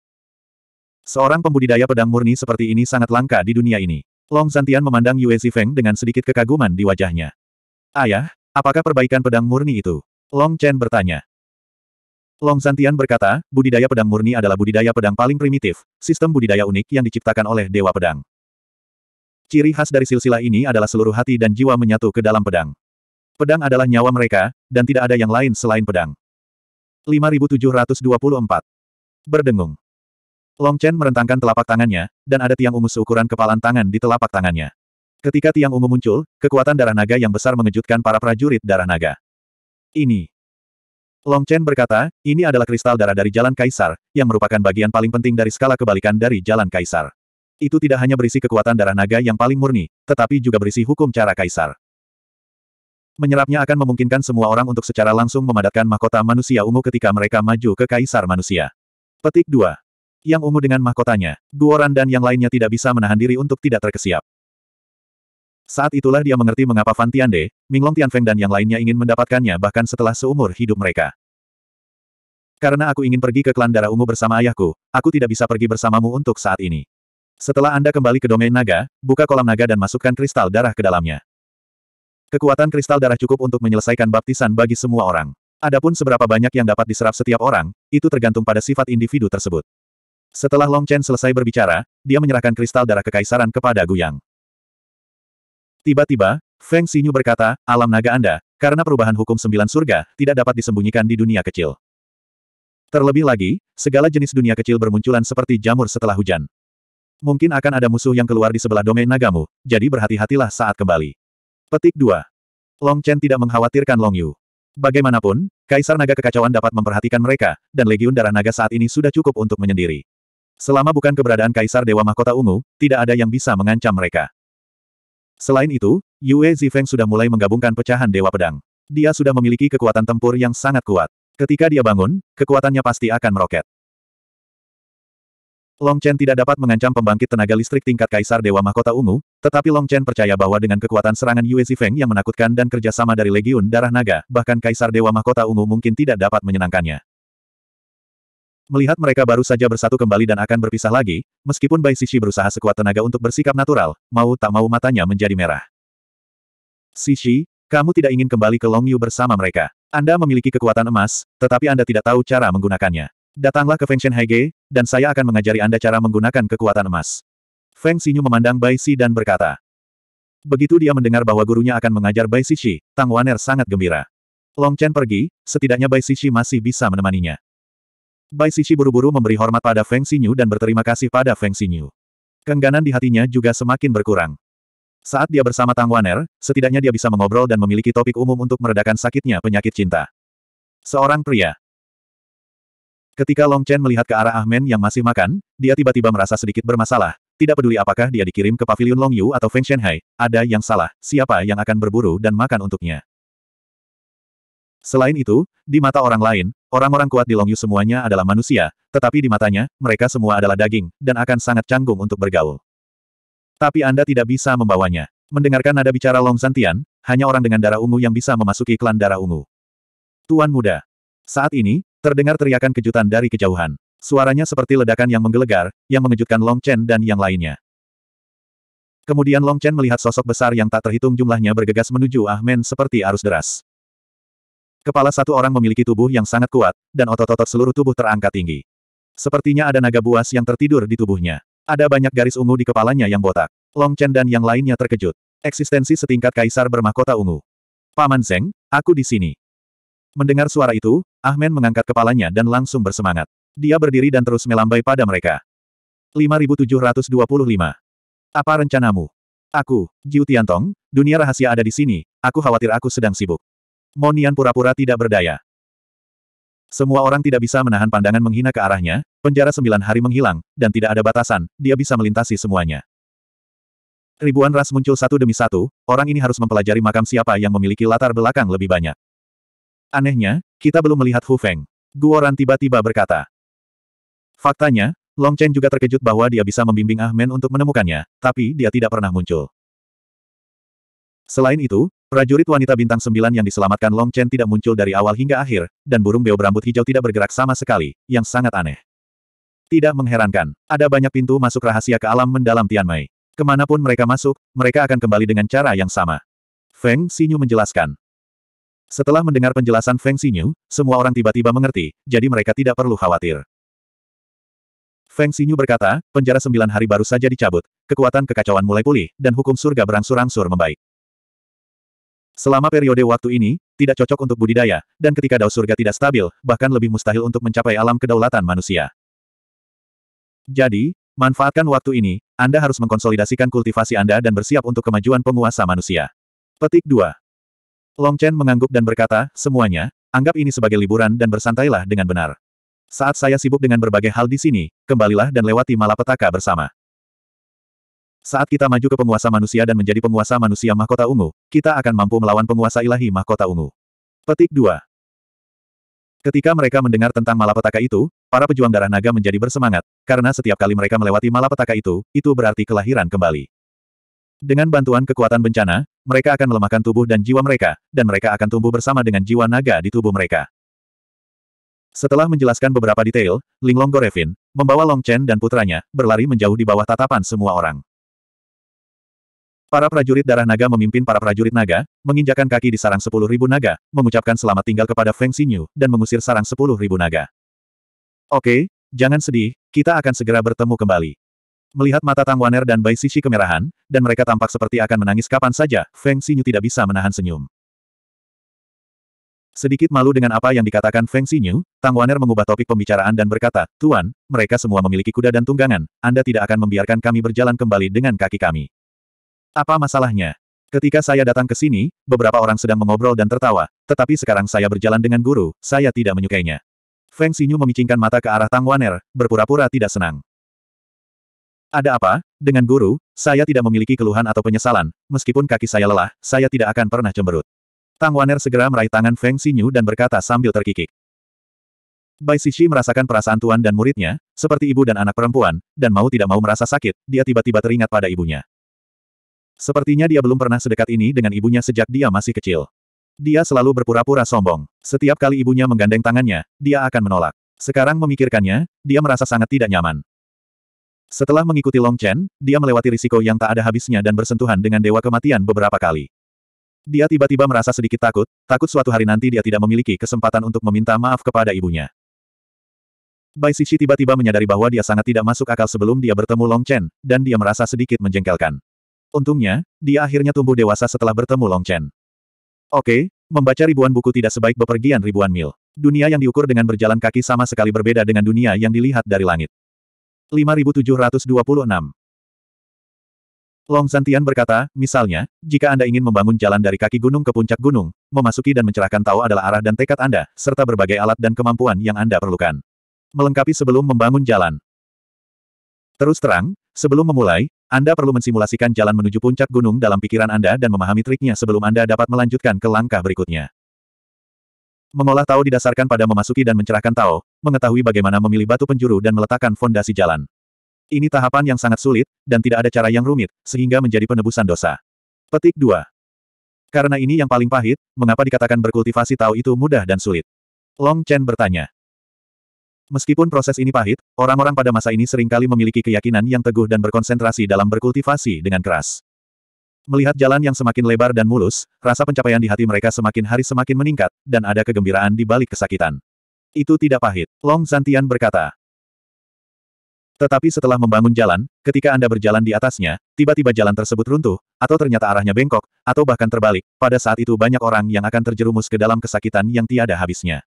Seorang pembudidaya pedang murni seperti ini sangat langka di dunia ini. Long Santian memandang Yue Zifeng dengan sedikit kekaguman di wajahnya. Ayah, apakah perbaikan pedang murni itu? Long Chen bertanya. Long Santian berkata, budidaya pedang murni adalah budidaya pedang paling primitif, sistem budidaya unik yang diciptakan oleh Dewa Pedang. Ciri khas dari silsilah ini adalah seluruh hati dan jiwa menyatu ke dalam pedang. Pedang adalah nyawa mereka, dan tidak ada yang lain selain pedang. 5724. Berdengung. Long Chen merentangkan telapak tangannya, dan ada tiang ungu seukuran kepalan tangan di telapak tangannya. Ketika tiang ungu muncul, kekuatan darah naga yang besar mengejutkan para prajurit darah naga. Ini. Long Chen berkata, ini adalah kristal darah dari Jalan Kaisar, yang merupakan bagian paling penting dari skala kebalikan dari Jalan Kaisar. Itu tidak hanya berisi kekuatan darah naga yang paling murni, tetapi juga berisi hukum cara Kaisar. Menyerapnya akan memungkinkan semua orang untuk secara langsung memadatkan mahkota manusia ungu ketika mereka maju ke Kaisar manusia. Petik 2 yang ungu dengan mahkotanya. Guoran dan yang lainnya tidak bisa menahan diri untuk tidak terkesiap. Saat itulah dia mengerti mengapa Fan Tiande, Minglong Tianfeng dan yang lainnya ingin mendapatkannya bahkan setelah seumur hidup mereka. Karena aku ingin pergi ke klan darah ungu bersama ayahku, aku tidak bisa pergi bersamamu untuk saat ini. Setelah Anda kembali ke domain naga, buka kolam naga dan masukkan kristal darah ke dalamnya. Kekuatan kristal darah cukup untuk menyelesaikan baptisan bagi semua orang. Adapun seberapa banyak yang dapat diserap setiap orang, itu tergantung pada sifat individu tersebut. Setelah Long Chen selesai berbicara, dia menyerahkan kristal darah kekaisaran kepada Guyang. Tiba-tiba, Feng Xinyu berkata, alam naga Anda, karena perubahan hukum sembilan surga, tidak dapat disembunyikan di dunia kecil. Terlebih lagi, segala jenis dunia kecil bermunculan seperti jamur setelah hujan. Mungkin akan ada musuh yang keluar di sebelah domain nagamu, jadi berhati-hatilah saat kembali. Petik 2. Long Chen tidak mengkhawatirkan Long Yu. Bagaimanapun, Kaisar Naga Kekacauan dapat memperhatikan mereka, dan Legiun Darah Naga saat ini sudah cukup untuk menyendiri. Selama bukan keberadaan Kaisar Dewa Mahkota Ungu, tidak ada yang bisa mengancam mereka. Selain itu, Yue Zifeng sudah mulai menggabungkan pecahan Dewa Pedang. Dia sudah memiliki kekuatan tempur yang sangat kuat. Ketika dia bangun, kekuatannya pasti akan meroket. Long Chen tidak dapat mengancam pembangkit tenaga listrik tingkat Kaisar Dewa Mahkota Ungu, tetapi Long Chen percaya bahwa dengan kekuatan serangan Yue Zifeng yang menakutkan dan kerjasama dari Legiun Darah Naga, bahkan Kaisar Dewa Mahkota Ungu mungkin tidak dapat menyenangkannya. Melihat mereka baru saja bersatu kembali dan akan berpisah lagi, meskipun Bai Sishi berusaha sekuat tenaga untuk bersikap natural, mau tak mau matanya menjadi merah. Sishi, kamu tidak ingin kembali ke Long Yu bersama mereka. Anda memiliki kekuatan emas, tetapi Anda tidak tahu cara menggunakannya. Datanglah ke Feng Shen Haige, dan saya akan mengajari Anda cara menggunakan kekuatan emas. Feng Xinyu memandang Bai Si dan berkata. Begitu dia mendengar bahwa gurunya akan mengajar Bai Sishi, Tang Waner sangat gembira. Long Chen pergi, setidaknya Bai Sishi masih bisa menemaninya. Bai Sisi buru-buru memberi hormat pada Feng Xinyu dan berterima kasih pada Feng Xinyu. Kengganan di hatinya juga semakin berkurang. Saat dia bersama Tang Waner, setidaknya dia bisa mengobrol dan memiliki topik umum untuk meredakan sakitnya penyakit cinta. Seorang pria. Ketika Long Chen melihat ke arah Ahmen yang masih makan, dia tiba-tiba merasa sedikit bermasalah. Tidak peduli apakah dia dikirim ke pavilion Yu atau Feng Shenhai, ada yang salah, siapa yang akan berburu dan makan untuknya. Selain itu, di mata orang lain, orang-orang kuat di Longyu semuanya adalah manusia, tetapi di matanya, mereka semua adalah daging, dan akan sangat canggung untuk bergaul. Tapi Anda tidak bisa membawanya. Mendengarkan nada bicara Long Santian, hanya orang dengan darah ungu yang bisa memasuki klan darah ungu. Tuan muda. Saat ini, terdengar teriakan kejutan dari kejauhan. Suaranya seperti ledakan yang menggelegar, yang mengejutkan Long Chen dan yang lainnya. Kemudian Long Chen melihat sosok besar yang tak terhitung jumlahnya bergegas menuju Ahmen seperti arus deras. Kepala satu orang memiliki tubuh yang sangat kuat, dan otot-otot seluruh tubuh terangkat tinggi. Sepertinya ada naga buas yang tertidur di tubuhnya. Ada banyak garis ungu di kepalanya yang botak. Long Chen dan yang lainnya terkejut. Eksistensi setingkat kaisar bermahkota ungu. Paman Zeng, aku di sini. Mendengar suara itu, Ahmen mengangkat kepalanya dan langsung bersemangat. Dia berdiri dan terus melambai pada mereka. 5725. Apa rencanamu? Aku, Jiu Tiantong, dunia rahasia ada di sini, aku khawatir aku sedang sibuk. Monian pura-pura tidak berdaya. Semua orang tidak bisa menahan pandangan menghina ke arahnya, penjara sembilan hari menghilang, dan tidak ada batasan, dia bisa melintasi semuanya. Ribuan ras muncul satu demi satu, orang ini harus mempelajari makam siapa yang memiliki latar belakang lebih banyak. Anehnya, kita belum melihat Hu Feng. Guoran tiba-tiba berkata. Faktanya, Long Chen juga terkejut bahwa dia bisa membimbing Ahmen untuk menemukannya, tapi dia tidak pernah muncul. Selain itu, Prajurit wanita bintang sembilan yang diselamatkan Long Chen tidak muncul dari awal hingga akhir, dan burung beo berambut hijau tidak bergerak sama sekali, yang sangat aneh. Tidak mengherankan, ada banyak pintu masuk rahasia ke alam mendalam Tianmei. Kemanapun mereka masuk, mereka akan kembali dengan cara yang sama. Feng Xinyu menjelaskan. Setelah mendengar penjelasan Feng Xinyu, semua orang tiba-tiba mengerti, jadi mereka tidak perlu khawatir. Feng Xinyu berkata, penjara sembilan hari baru saja dicabut, kekuatan kekacauan mulai pulih, dan hukum surga berangsur-angsur membaik. Selama periode waktu ini, tidak cocok untuk budidaya, dan ketika dao surga tidak stabil, bahkan lebih mustahil untuk mencapai alam kedaulatan manusia. Jadi, manfaatkan waktu ini, Anda harus mengkonsolidasikan kultivasi Anda dan bersiap untuk kemajuan penguasa manusia. Petik 2. Long Chen mengangguk dan berkata, semuanya, anggap ini sebagai liburan dan bersantailah dengan benar. Saat saya sibuk dengan berbagai hal di sini, kembalilah dan lewati malapetaka bersama. Saat kita maju ke penguasa manusia dan menjadi penguasa manusia mahkota ungu, kita akan mampu melawan penguasa ilahi mahkota ungu. Petik 2. Ketika mereka mendengar tentang malapetaka itu, para pejuang darah naga menjadi bersemangat, karena setiap kali mereka melewati malapetaka itu, itu berarti kelahiran kembali. Dengan bantuan kekuatan bencana, mereka akan melemahkan tubuh dan jiwa mereka, dan mereka akan tumbuh bersama dengan jiwa naga di tubuh mereka. Setelah menjelaskan beberapa detail, Linglong Gorevin, membawa Long Chen dan putranya, berlari menjauh di bawah tatapan semua orang. Para prajurit darah naga memimpin para prajurit naga, menginjakan kaki di sarang sepuluh ribu naga, mengucapkan selamat tinggal kepada Feng Xinyu, dan mengusir sarang sepuluh ribu naga. Oke, jangan sedih, kita akan segera bertemu kembali. Melihat mata Tang Waner dan Bai Sisi kemerahan, dan mereka tampak seperti akan menangis kapan saja, Feng Xinyu tidak bisa menahan senyum. Sedikit malu dengan apa yang dikatakan Feng Xinyu, Tang Waner mengubah topik pembicaraan dan berkata, Tuan, mereka semua memiliki kuda dan tunggangan, Anda tidak akan membiarkan kami berjalan kembali dengan kaki kami. Apa masalahnya? Ketika saya datang ke sini, beberapa orang sedang mengobrol dan tertawa, tetapi sekarang saya berjalan dengan guru, saya tidak menyukainya. Feng Xinyu memicingkan mata ke arah Tang Waner, berpura-pura tidak senang. Ada apa? Dengan guru, saya tidak memiliki keluhan atau penyesalan, meskipun kaki saya lelah, saya tidak akan pernah cemberut. Tang Waner segera meraih tangan Feng Xinyu dan berkata sambil terkikik. Bai Sishi merasakan perasaan tuan dan muridnya, seperti ibu dan anak perempuan, dan mau tidak mau merasa sakit, dia tiba-tiba teringat pada ibunya. Sepertinya dia belum pernah sedekat ini dengan ibunya sejak dia masih kecil. Dia selalu berpura-pura sombong. Setiap kali ibunya menggandeng tangannya, dia akan menolak. Sekarang memikirkannya, dia merasa sangat tidak nyaman. Setelah mengikuti Long Chen, dia melewati risiko yang tak ada habisnya dan bersentuhan dengan dewa kematian beberapa kali. Dia tiba-tiba merasa sedikit takut, takut suatu hari nanti dia tidak memiliki kesempatan untuk meminta maaf kepada ibunya. Bai Shishi tiba-tiba menyadari bahwa dia sangat tidak masuk akal sebelum dia bertemu Long Chen, dan dia merasa sedikit menjengkelkan. Untungnya, dia akhirnya tumbuh dewasa setelah bertemu Long Chen. Oke, membaca ribuan buku tidak sebaik bepergian ribuan mil. Dunia yang diukur dengan berjalan kaki sama sekali berbeda dengan dunia yang dilihat dari langit. 5726 Long Santian berkata, misalnya, jika Anda ingin membangun jalan dari kaki gunung ke puncak gunung, memasuki dan mencerahkan tahu adalah arah dan tekad Anda, serta berbagai alat dan kemampuan yang Anda perlukan. Melengkapi sebelum membangun jalan. Terus terang, sebelum memulai, anda perlu mensimulasikan jalan menuju puncak gunung dalam pikiran Anda dan memahami triknya sebelum Anda dapat melanjutkan ke langkah berikutnya. Mengolah Tao didasarkan pada memasuki dan mencerahkan Tao, mengetahui bagaimana memilih batu penjuru dan meletakkan fondasi jalan. Ini tahapan yang sangat sulit, dan tidak ada cara yang rumit, sehingga menjadi penebusan dosa. Petik 2. Karena ini yang paling pahit, mengapa dikatakan berkultivasi Tao itu mudah dan sulit? Long Chen bertanya. Meskipun proses ini pahit, orang-orang pada masa ini seringkali memiliki keyakinan yang teguh dan berkonsentrasi dalam berkultivasi dengan keras. Melihat jalan yang semakin lebar dan mulus, rasa pencapaian di hati mereka semakin hari semakin meningkat, dan ada kegembiraan di balik kesakitan. Itu tidak pahit, Long Zantian berkata. Tetapi setelah membangun jalan, ketika Anda berjalan di atasnya, tiba-tiba jalan tersebut runtuh, atau ternyata arahnya bengkok, atau bahkan terbalik, pada saat itu banyak orang yang akan terjerumus ke dalam kesakitan yang tiada habisnya.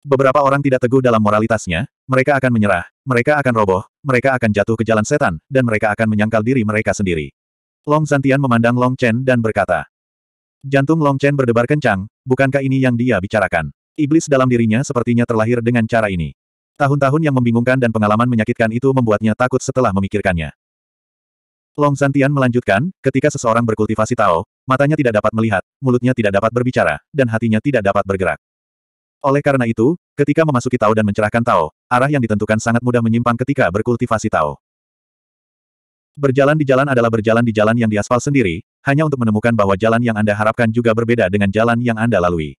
Beberapa orang tidak teguh dalam moralitasnya, mereka akan menyerah, mereka akan roboh, mereka akan jatuh ke jalan setan, dan mereka akan menyangkal diri mereka sendiri. Long Santian memandang Long Chen dan berkata, Jantung Long Chen berdebar kencang, bukankah ini yang dia bicarakan? Iblis dalam dirinya sepertinya terlahir dengan cara ini. Tahun-tahun yang membingungkan dan pengalaman menyakitkan itu membuatnya takut setelah memikirkannya. Long Santian melanjutkan, ketika seseorang berkultivasi Tao, matanya tidak dapat melihat, mulutnya tidak dapat berbicara, dan hatinya tidak dapat bergerak. Oleh karena itu, ketika memasuki Tao dan mencerahkan Tao, arah yang ditentukan sangat mudah menyimpang ketika berkultivasi Tao. Berjalan di jalan adalah berjalan di jalan yang diaspal sendiri, hanya untuk menemukan bahwa jalan yang Anda harapkan juga berbeda dengan jalan yang Anda lalui.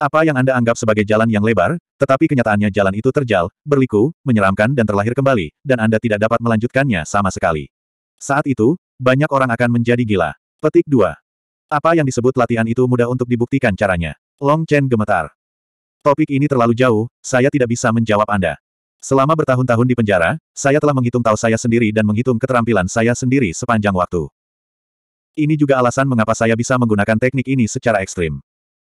Apa yang Anda anggap sebagai jalan yang lebar, tetapi kenyataannya jalan itu terjal, berliku, menyeramkan dan terlahir kembali, dan Anda tidak dapat melanjutkannya sama sekali. Saat itu, banyak orang akan menjadi gila. Petik 2. Apa yang disebut latihan itu mudah untuk dibuktikan caranya. Long Chen gemetar. Topik ini terlalu jauh, saya tidak bisa menjawab Anda. Selama bertahun-tahun di penjara, saya telah menghitung tahu saya sendiri dan menghitung keterampilan saya sendiri sepanjang waktu. Ini juga alasan mengapa saya bisa menggunakan teknik ini secara ekstrim.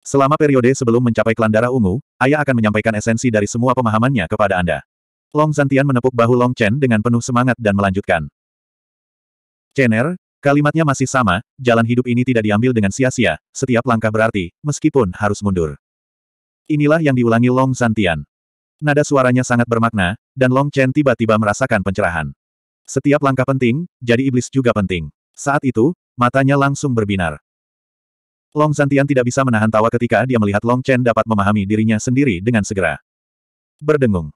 Selama periode sebelum mencapai Klan Darah ungu, ayah akan menyampaikan esensi dari semua pemahamannya kepada Anda. Long Zantian menepuk bahu Long Chen dengan penuh semangat dan melanjutkan. Chener, Kalimatnya masih sama, jalan hidup ini tidak diambil dengan sia-sia, setiap langkah berarti, meskipun harus mundur. Inilah yang diulangi Long Santian. Nada suaranya sangat bermakna, dan Long Chen tiba-tiba merasakan pencerahan. Setiap langkah penting, jadi iblis juga penting. Saat itu, matanya langsung berbinar. Long Santian tidak bisa menahan tawa ketika dia melihat Long Chen dapat memahami dirinya sendiri dengan segera. Berdengung.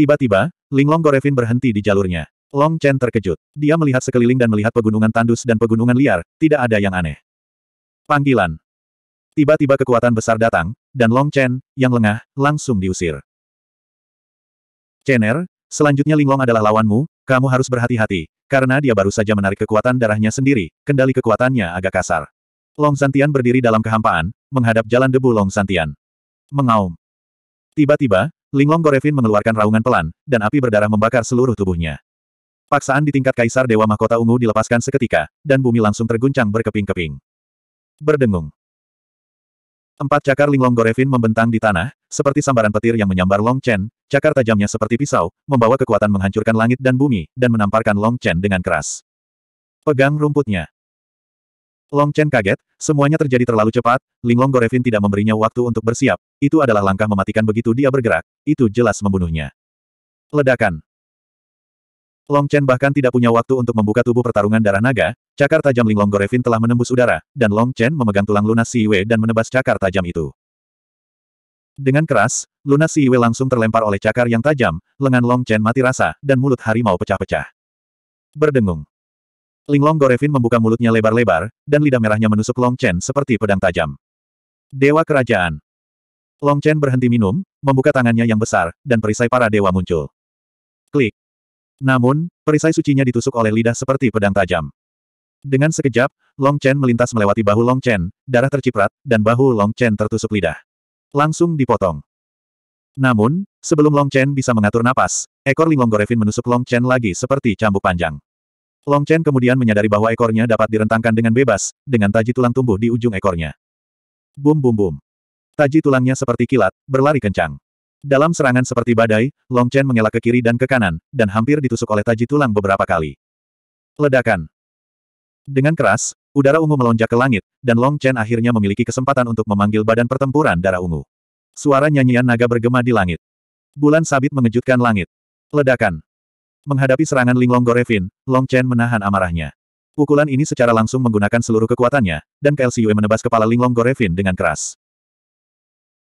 Tiba-tiba, Linglong Gorevin berhenti di jalurnya. Long Chen terkejut. Dia melihat sekeliling dan melihat pegunungan tandus dan pegunungan liar, tidak ada yang aneh. Panggilan. Tiba-tiba kekuatan besar datang, dan Long Chen, yang lengah, langsung diusir. Chener, selanjutnya Ling Long adalah lawanmu, kamu harus berhati-hati, karena dia baru saja menarik kekuatan darahnya sendiri, kendali kekuatannya agak kasar. Long Santian berdiri dalam kehampaan, menghadap jalan debu Long Santian. Mengaum. Tiba-tiba, Ling Long Gorevin mengeluarkan raungan pelan, dan api berdarah membakar seluruh tubuhnya. Paksaan di tingkat Kaisar Dewa Mahkota Ungu dilepaskan seketika, dan bumi langsung terguncang berkeping-keping. Berdengung. Empat cakar linglong Gorevin membentang di tanah, seperti sambaran petir yang menyambar Long Chen, cakar tajamnya seperti pisau, membawa kekuatan menghancurkan langit dan bumi, dan menamparkan Long Chen dengan keras. Pegang rumputnya. Long Chen kaget, semuanya terjadi terlalu cepat, Linglong Gorevin tidak memberinya waktu untuk bersiap, itu adalah langkah mematikan begitu dia bergerak, itu jelas membunuhnya. Ledakan. Long Chen bahkan tidak punya waktu untuk membuka tubuh pertarungan darah naga, cakar tajam Linglong Gorevin telah menembus udara, dan Long Chen memegang tulang lunas Si Yue dan menebas cakar tajam itu. Dengan keras, lunas Si Yue langsung terlempar oleh cakar yang tajam, lengan Long Chen mati rasa, dan mulut harimau pecah-pecah. Berdengung. Linglong Gorevin membuka mulutnya lebar-lebar, dan lidah merahnya menusuk Long Chen seperti pedang tajam. Dewa Kerajaan. Long Chen berhenti minum, membuka tangannya yang besar, dan perisai para dewa muncul. Klik. Namun, perisai sucinya ditusuk oleh lidah seperti pedang tajam. Dengan sekejap, Long Chen melintas melewati bahu Long Chen, darah terciprat, dan bahu Long Chen tertusuk lidah. Langsung dipotong. Namun, sebelum Long Chen bisa mengatur napas, ekor Linglong Gorevin menusuk Long Chen lagi seperti cambuk panjang. Long Chen kemudian menyadari bahwa ekornya dapat direntangkan dengan bebas, dengan taji tulang tumbuh di ujung ekornya. Bum bum bum. Taji tulangnya seperti kilat, berlari kencang. Dalam serangan seperti badai, Long Chen mengelak ke kiri dan ke kanan, dan hampir ditusuk oleh taji tulang beberapa kali. Ledakan. Dengan keras, udara ungu melonjak ke langit, dan Long Chen akhirnya memiliki kesempatan untuk memanggil badan pertempuran darah ungu. Suara nyanyian naga bergema di langit. Bulan sabit mengejutkan langit. Ledakan. Menghadapi serangan Linglong Gorevin, Long Chen menahan amarahnya. Pukulan ini secara langsung menggunakan seluruh kekuatannya, dan KLCUE menebas kepala Linglong Gorevin dengan keras.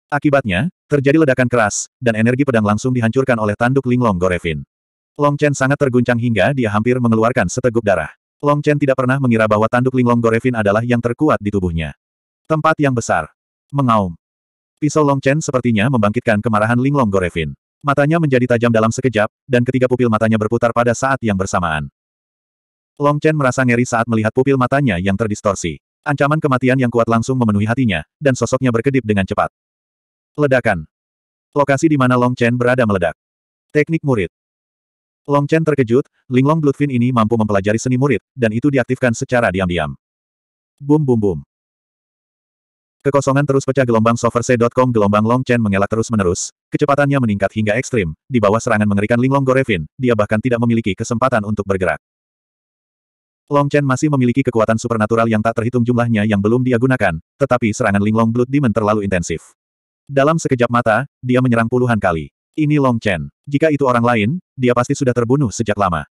Akibatnya, terjadi ledakan keras, dan energi pedang langsung dihancurkan oleh tanduk linglong Gorevin. Long Chen sangat terguncang hingga dia hampir mengeluarkan seteguk darah. Long Chen tidak pernah mengira bahwa tanduk linglong Gorevin adalah yang terkuat di tubuhnya. Tempat yang besar. Mengaum. Pisau Long Chen sepertinya membangkitkan kemarahan linglong Gorevin. Matanya menjadi tajam dalam sekejap, dan ketiga pupil matanya berputar pada saat yang bersamaan. Long Chen merasa ngeri saat melihat pupil matanya yang terdistorsi. Ancaman kematian yang kuat langsung memenuhi hatinya, dan sosoknya berkedip dengan cepat. Ledakan. Lokasi di mana Long Chen berada meledak. Teknik murid. Long Chen terkejut, Linglong Bloodfin ini mampu mempelajari seni murid, dan itu diaktifkan secara diam-diam. Bum bum bum. Kekosongan terus pecah gelombang soverse.com gelombang Long Chen mengelak terus-menerus, kecepatannya meningkat hingga ekstrim, di bawah serangan mengerikan Linglong Gorevin, dia bahkan tidak memiliki kesempatan untuk bergerak. Long Chen masih memiliki kekuatan supernatural yang tak terhitung jumlahnya yang belum dia gunakan, tetapi serangan Linglong Blood Demon terlalu intensif. Dalam sekejap mata, dia menyerang puluhan kali. Ini Long Chen. Jika itu orang lain, dia pasti sudah terbunuh sejak lama.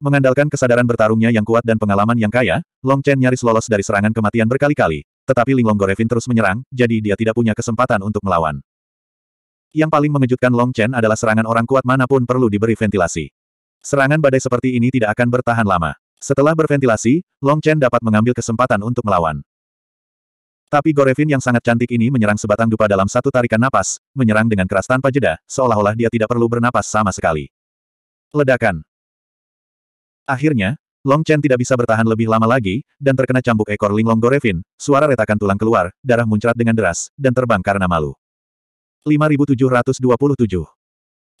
Mengandalkan kesadaran bertarungnya yang kuat dan pengalaman yang kaya, Long Chen nyaris lolos dari serangan kematian berkali-kali, tetapi Linglong Gorevin terus menyerang, jadi dia tidak punya kesempatan untuk melawan. Yang paling mengejutkan Long Chen adalah serangan orang kuat manapun perlu diberi ventilasi. Serangan badai seperti ini tidak akan bertahan lama. Setelah berventilasi, Long Chen dapat mengambil kesempatan untuk melawan. Tapi Gorevin yang sangat cantik ini menyerang sebatang dupa dalam satu tarikan napas, menyerang dengan keras tanpa jeda, seolah-olah dia tidak perlu bernapas sama sekali. Ledakan. Akhirnya, Long Chen tidak bisa bertahan lebih lama lagi, dan terkena cambuk ekor linglong Gorevin, suara retakan tulang keluar, darah muncrat dengan deras, dan terbang karena malu. 5727.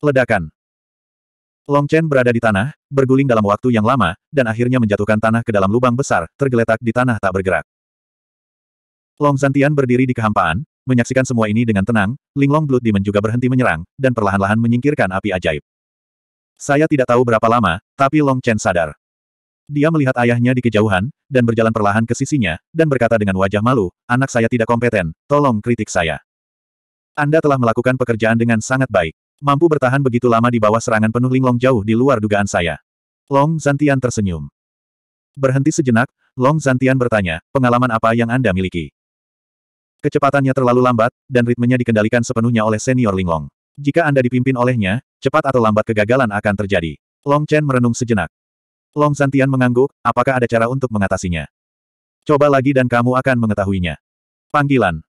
Ledakan. Long Chen berada di tanah, berguling dalam waktu yang lama, dan akhirnya menjatuhkan tanah ke dalam lubang besar, tergeletak di tanah tak bergerak. Long Zantian berdiri di kehampaan, menyaksikan semua ini dengan tenang, Linglong Blood Demon juga berhenti menyerang, dan perlahan-lahan menyingkirkan api ajaib. Saya tidak tahu berapa lama, tapi Long Chen sadar. Dia melihat ayahnya di kejauhan, dan berjalan perlahan ke sisinya, dan berkata dengan wajah malu, anak saya tidak kompeten, tolong kritik saya. Anda telah melakukan pekerjaan dengan sangat baik. Mampu bertahan begitu lama di bawah serangan penuh linglong jauh di luar dugaan saya. Long Zantian tersenyum. Berhenti sejenak, Long Zantian bertanya, pengalaman apa yang Anda miliki? Kecepatannya terlalu lambat, dan ritmenya dikendalikan sepenuhnya oleh senior Linglong. Jika Anda dipimpin olehnya, cepat atau lambat kegagalan akan terjadi. Long Chen merenung sejenak. Long Santian mengangguk, apakah ada cara untuk mengatasinya? Coba lagi dan kamu akan mengetahuinya. Panggilan.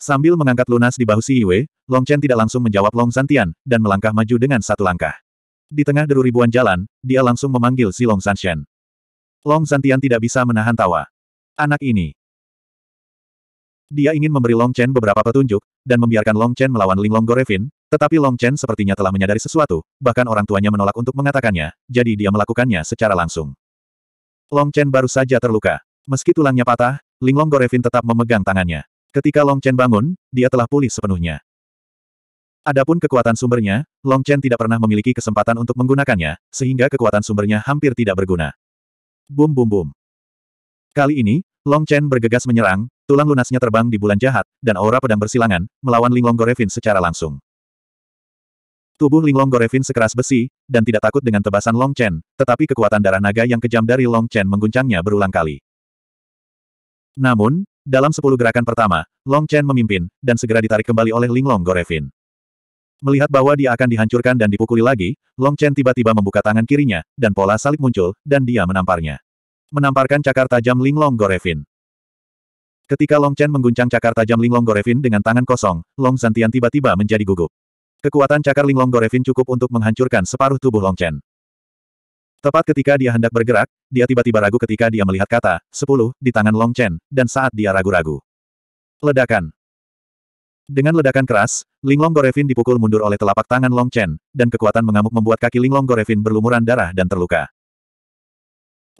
Sambil mengangkat lunas di bahu si Wei, Long Chen tidak langsung menjawab Long Santian, dan melangkah maju dengan satu langkah. Di tengah deru ribuan jalan, dia langsung memanggil si Long Sanshen. Long Santian tidak bisa menahan tawa. Anak ini. Dia ingin memberi Long Chen beberapa petunjuk, dan membiarkan Long Chen melawan Linglong Gorevin, tetapi Long Chen sepertinya telah menyadari sesuatu, bahkan orang tuanya menolak untuk mengatakannya, jadi dia melakukannya secara langsung. Long Chen baru saja terluka. Meski tulangnya patah, Linglong Gorevin tetap memegang tangannya. Ketika Long Chen bangun, dia telah pulih sepenuhnya. Adapun kekuatan sumbernya, Long Chen tidak pernah memiliki kesempatan untuk menggunakannya, sehingga kekuatan sumbernya hampir tidak berguna. Bum bum bum. Kali ini, Long Chen bergegas menyerang, tulang lunasnya terbang di bulan jahat, dan aura pedang bersilangan, melawan Linglong Gorevin secara langsung. Tubuh Linglong Gorevin sekeras besi, dan tidak takut dengan tebasan Long Chen, tetapi kekuatan darah naga yang kejam dari Long Chen mengguncangnya berulang kali. Namun, dalam sepuluh gerakan pertama, Long Chen memimpin, dan segera ditarik kembali oleh Linglong Gorevin. Melihat bahwa dia akan dihancurkan dan dipukuli lagi, Long Chen tiba-tiba membuka tangan kirinya, dan pola salib muncul, dan dia menamparnya menamparkan cakar tajam Linglong Gorevin. Ketika Long Chen mengguncang cakar tajam Linglong Gorevin dengan tangan kosong, Long Zantian tiba-tiba menjadi gugup. Kekuatan cakar Linglong Gorevin cukup untuk menghancurkan separuh tubuh Long Chen. Tepat ketika dia hendak bergerak, dia tiba-tiba ragu ketika dia melihat kata, sepuluh, di tangan Long Chen, dan saat dia ragu-ragu. Ledakan. Dengan ledakan keras, Linglong Gorevin dipukul mundur oleh telapak tangan Long Chen, dan kekuatan mengamuk membuat kaki Linglong Gorevin berlumuran darah dan terluka.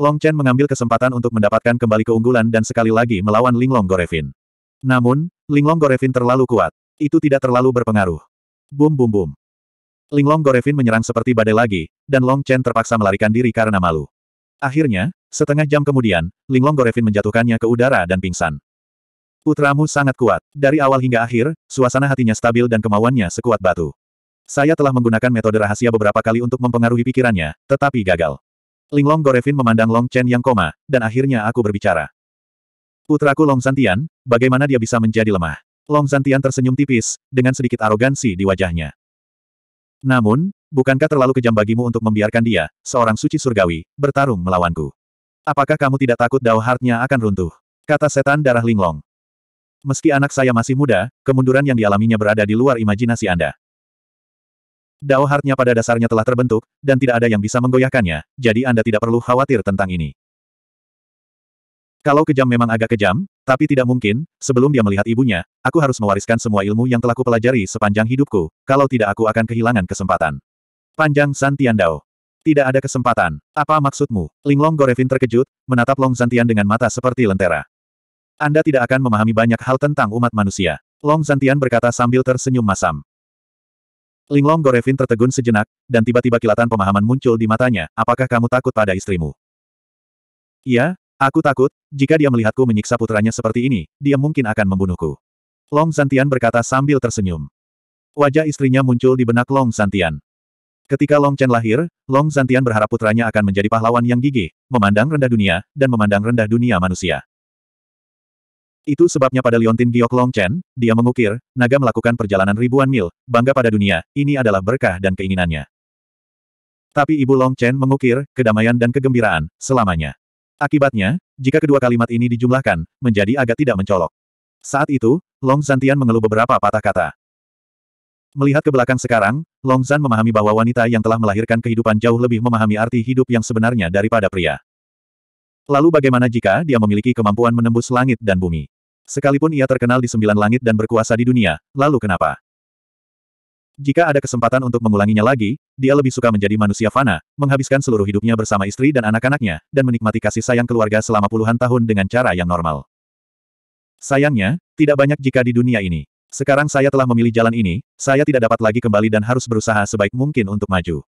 Long Chen mengambil kesempatan untuk mendapatkan kembali keunggulan dan sekali lagi melawan Ling Long Gorevin. Namun, Ling Long Gorevin terlalu kuat. Itu tidak terlalu berpengaruh. Bum bum bum. Ling Long Gorevin menyerang seperti badai lagi, dan Long Chen terpaksa melarikan diri karena malu. Akhirnya, setengah jam kemudian, Ling Long Gorevin menjatuhkannya ke udara dan pingsan. Putramu sangat kuat. Dari awal hingga akhir, suasana hatinya stabil dan kemauannya sekuat batu. Saya telah menggunakan metode rahasia beberapa kali untuk mempengaruhi pikirannya, tetapi gagal. Linglong Gorevin memandang Long Chen yang koma, dan akhirnya aku berbicara. Putraku Long Santian, bagaimana dia bisa menjadi lemah? Long Santian tersenyum tipis, dengan sedikit arogansi di wajahnya. Namun, bukankah terlalu kejam bagimu untuk membiarkan dia, seorang suci surgawi, bertarung melawanku? Apakah kamu tidak takut Dao heart akan runtuh? Kata setan darah Linglong. Meski anak saya masih muda, kemunduran yang dialaminya berada di luar imajinasi Anda. Dao Heart-nya pada dasarnya telah terbentuk, dan tidak ada yang bisa menggoyahkannya, jadi Anda tidak perlu khawatir tentang ini. Kalau kejam memang agak kejam, tapi tidak mungkin, sebelum dia melihat ibunya, aku harus mewariskan semua ilmu yang telah kupelajari sepanjang hidupku, kalau tidak aku akan kehilangan kesempatan. Panjang San Tian Dao. Tidak ada kesempatan. Apa maksudmu? Linglong Gorevin terkejut, menatap Long Santian dengan mata seperti lentera. Anda tidak akan memahami banyak hal tentang umat manusia. Long Santian berkata sambil tersenyum masam. Linglong Gorevin tertegun sejenak, dan tiba-tiba kilatan pemahaman muncul di matanya, apakah kamu takut pada istrimu? Iya, aku takut, jika dia melihatku menyiksa putranya seperti ini, dia mungkin akan membunuhku. Long Santian berkata sambil tersenyum. Wajah istrinya muncul di benak Long Santian. Ketika Long Chen lahir, Long Santian berharap putranya akan menjadi pahlawan yang gigih, memandang rendah dunia, dan memandang rendah dunia manusia. Itu sebabnya pada Liontin Giok Long Chen, dia mengukir, naga melakukan perjalanan ribuan mil, bangga pada dunia, ini adalah berkah dan keinginannya. Tapi ibu Long Chen mengukir, kedamaian dan kegembiraan, selamanya. Akibatnya, jika kedua kalimat ini dijumlahkan, menjadi agak tidak mencolok. Saat itu, Long Zantian mengeluh beberapa patah kata. Melihat ke belakang sekarang, Long Zan memahami bahwa wanita yang telah melahirkan kehidupan jauh lebih memahami arti hidup yang sebenarnya daripada pria. Lalu bagaimana jika dia memiliki kemampuan menembus langit dan bumi? Sekalipun ia terkenal di sembilan langit dan berkuasa di dunia, lalu kenapa? Jika ada kesempatan untuk mengulanginya lagi, dia lebih suka menjadi manusia fana, menghabiskan seluruh hidupnya bersama istri dan anak-anaknya, dan menikmati kasih sayang keluarga selama puluhan tahun dengan cara yang normal. Sayangnya, tidak banyak jika di dunia ini. Sekarang saya telah memilih jalan ini, saya tidak dapat lagi kembali dan harus berusaha sebaik mungkin untuk maju.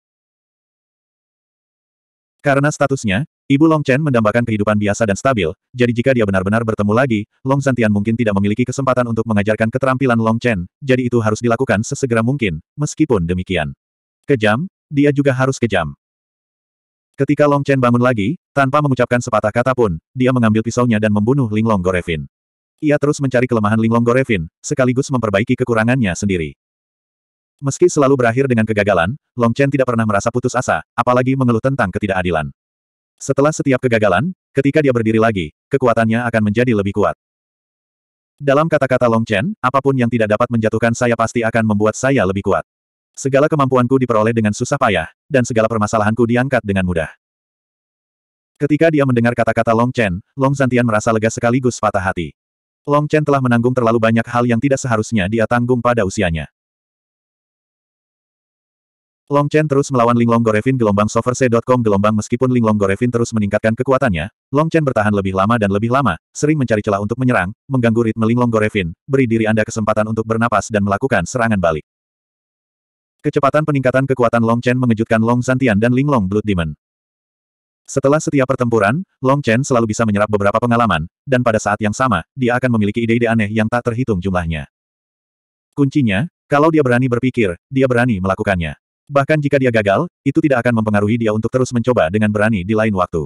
Karena statusnya, Ibu Long Chen mendambakan kehidupan biasa dan stabil, jadi jika dia benar-benar bertemu lagi, Long Zantian mungkin tidak memiliki kesempatan untuk mengajarkan keterampilan Long Chen, jadi itu harus dilakukan sesegera mungkin, meskipun demikian. Kejam, dia juga harus kejam. Ketika Long Chen bangun lagi, tanpa mengucapkan sepatah kata pun, dia mengambil pisaunya dan membunuh Ling Long Gorevin. Ia terus mencari kelemahan Ling Long Gorevin, sekaligus memperbaiki kekurangannya sendiri. Meski selalu berakhir dengan kegagalan, Long Chen tidak pernah merasa putus asa, apalagi mengeluh tentang ketidakadilan. Setelah setiap kegagalan, ketika dia berdiri lagi, kekuatannya akan menjadi lebih kuat. Dalam kata-kata Long Chen, apapun yang tidak dapat menjatuhkan saya pasti akan membuat saya lebih kuat. Segala kemampuanku diperoleh dengan susah payah, dan segala permasalahanku diangkat dengan mudah. Ketika dia mendengar kata-kata Long Chen, Long Zantian merasa lega sekaligus patah hati. Long Chen telah menanggung terlalu banyak hal yang tidak seharusnya dia tanggung pada usianya. Long Chen terus melawan Linglong Gorevin gelombang soverse.com gelombang meskipun Linglong Gorevin terus meningkatkan kekuatannya, Long Chen bertahan lebih lama dan lebih lama, sering mencari celah untuk menyerang, mengganggu ritme Linglong Gorevin, beri diri Anda kesempatan untuk bernapas dan melakukan serangan balik. Kecepatan peningkatan kekuatan Long Chen mengejutkan Long Santian dan Linglong Blood Demon. Setelah setiap pertempuran, Long Chen selalu bisa menyerap beberapa pengalaman, dan pada saat yang sama, dia akan memiliki ide-ide aneh yang tak terhitung jumlahnya. Kuncinya, kalau dia berani berpikir, dia berani melakukannya. Bahkan jika dia gagal, itu tidak akan mempengaruhi dia untuk terus mencoba dengan berani di lain waktu.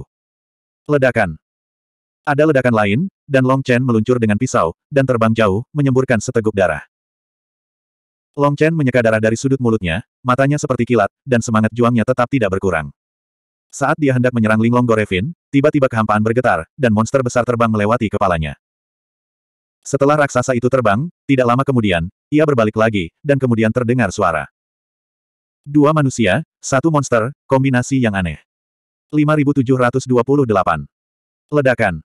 Ledakan. Ada ledakan lain, dan Long Chen meluncur dengan pisau, dan terbang jauh, menyemburkan seteguk darah. Long Chen menyeka darah dari sudut mulutnya, matanya seperti kilat, dan semangat juangnya tetap tidak berkurang. Saat dia hendak menyerang Linglong Gorevin, tiba-tiba kehampaan bergetar, dan monster besar terbang melewati kepalanya. Setelah raksasa itu terbang, tidak lama kemudian, ia berbalik lagi, dan kemudian terdengar suara. Dua manusia, satu monster, kombinasi yang aneh. 5728. Ledakan.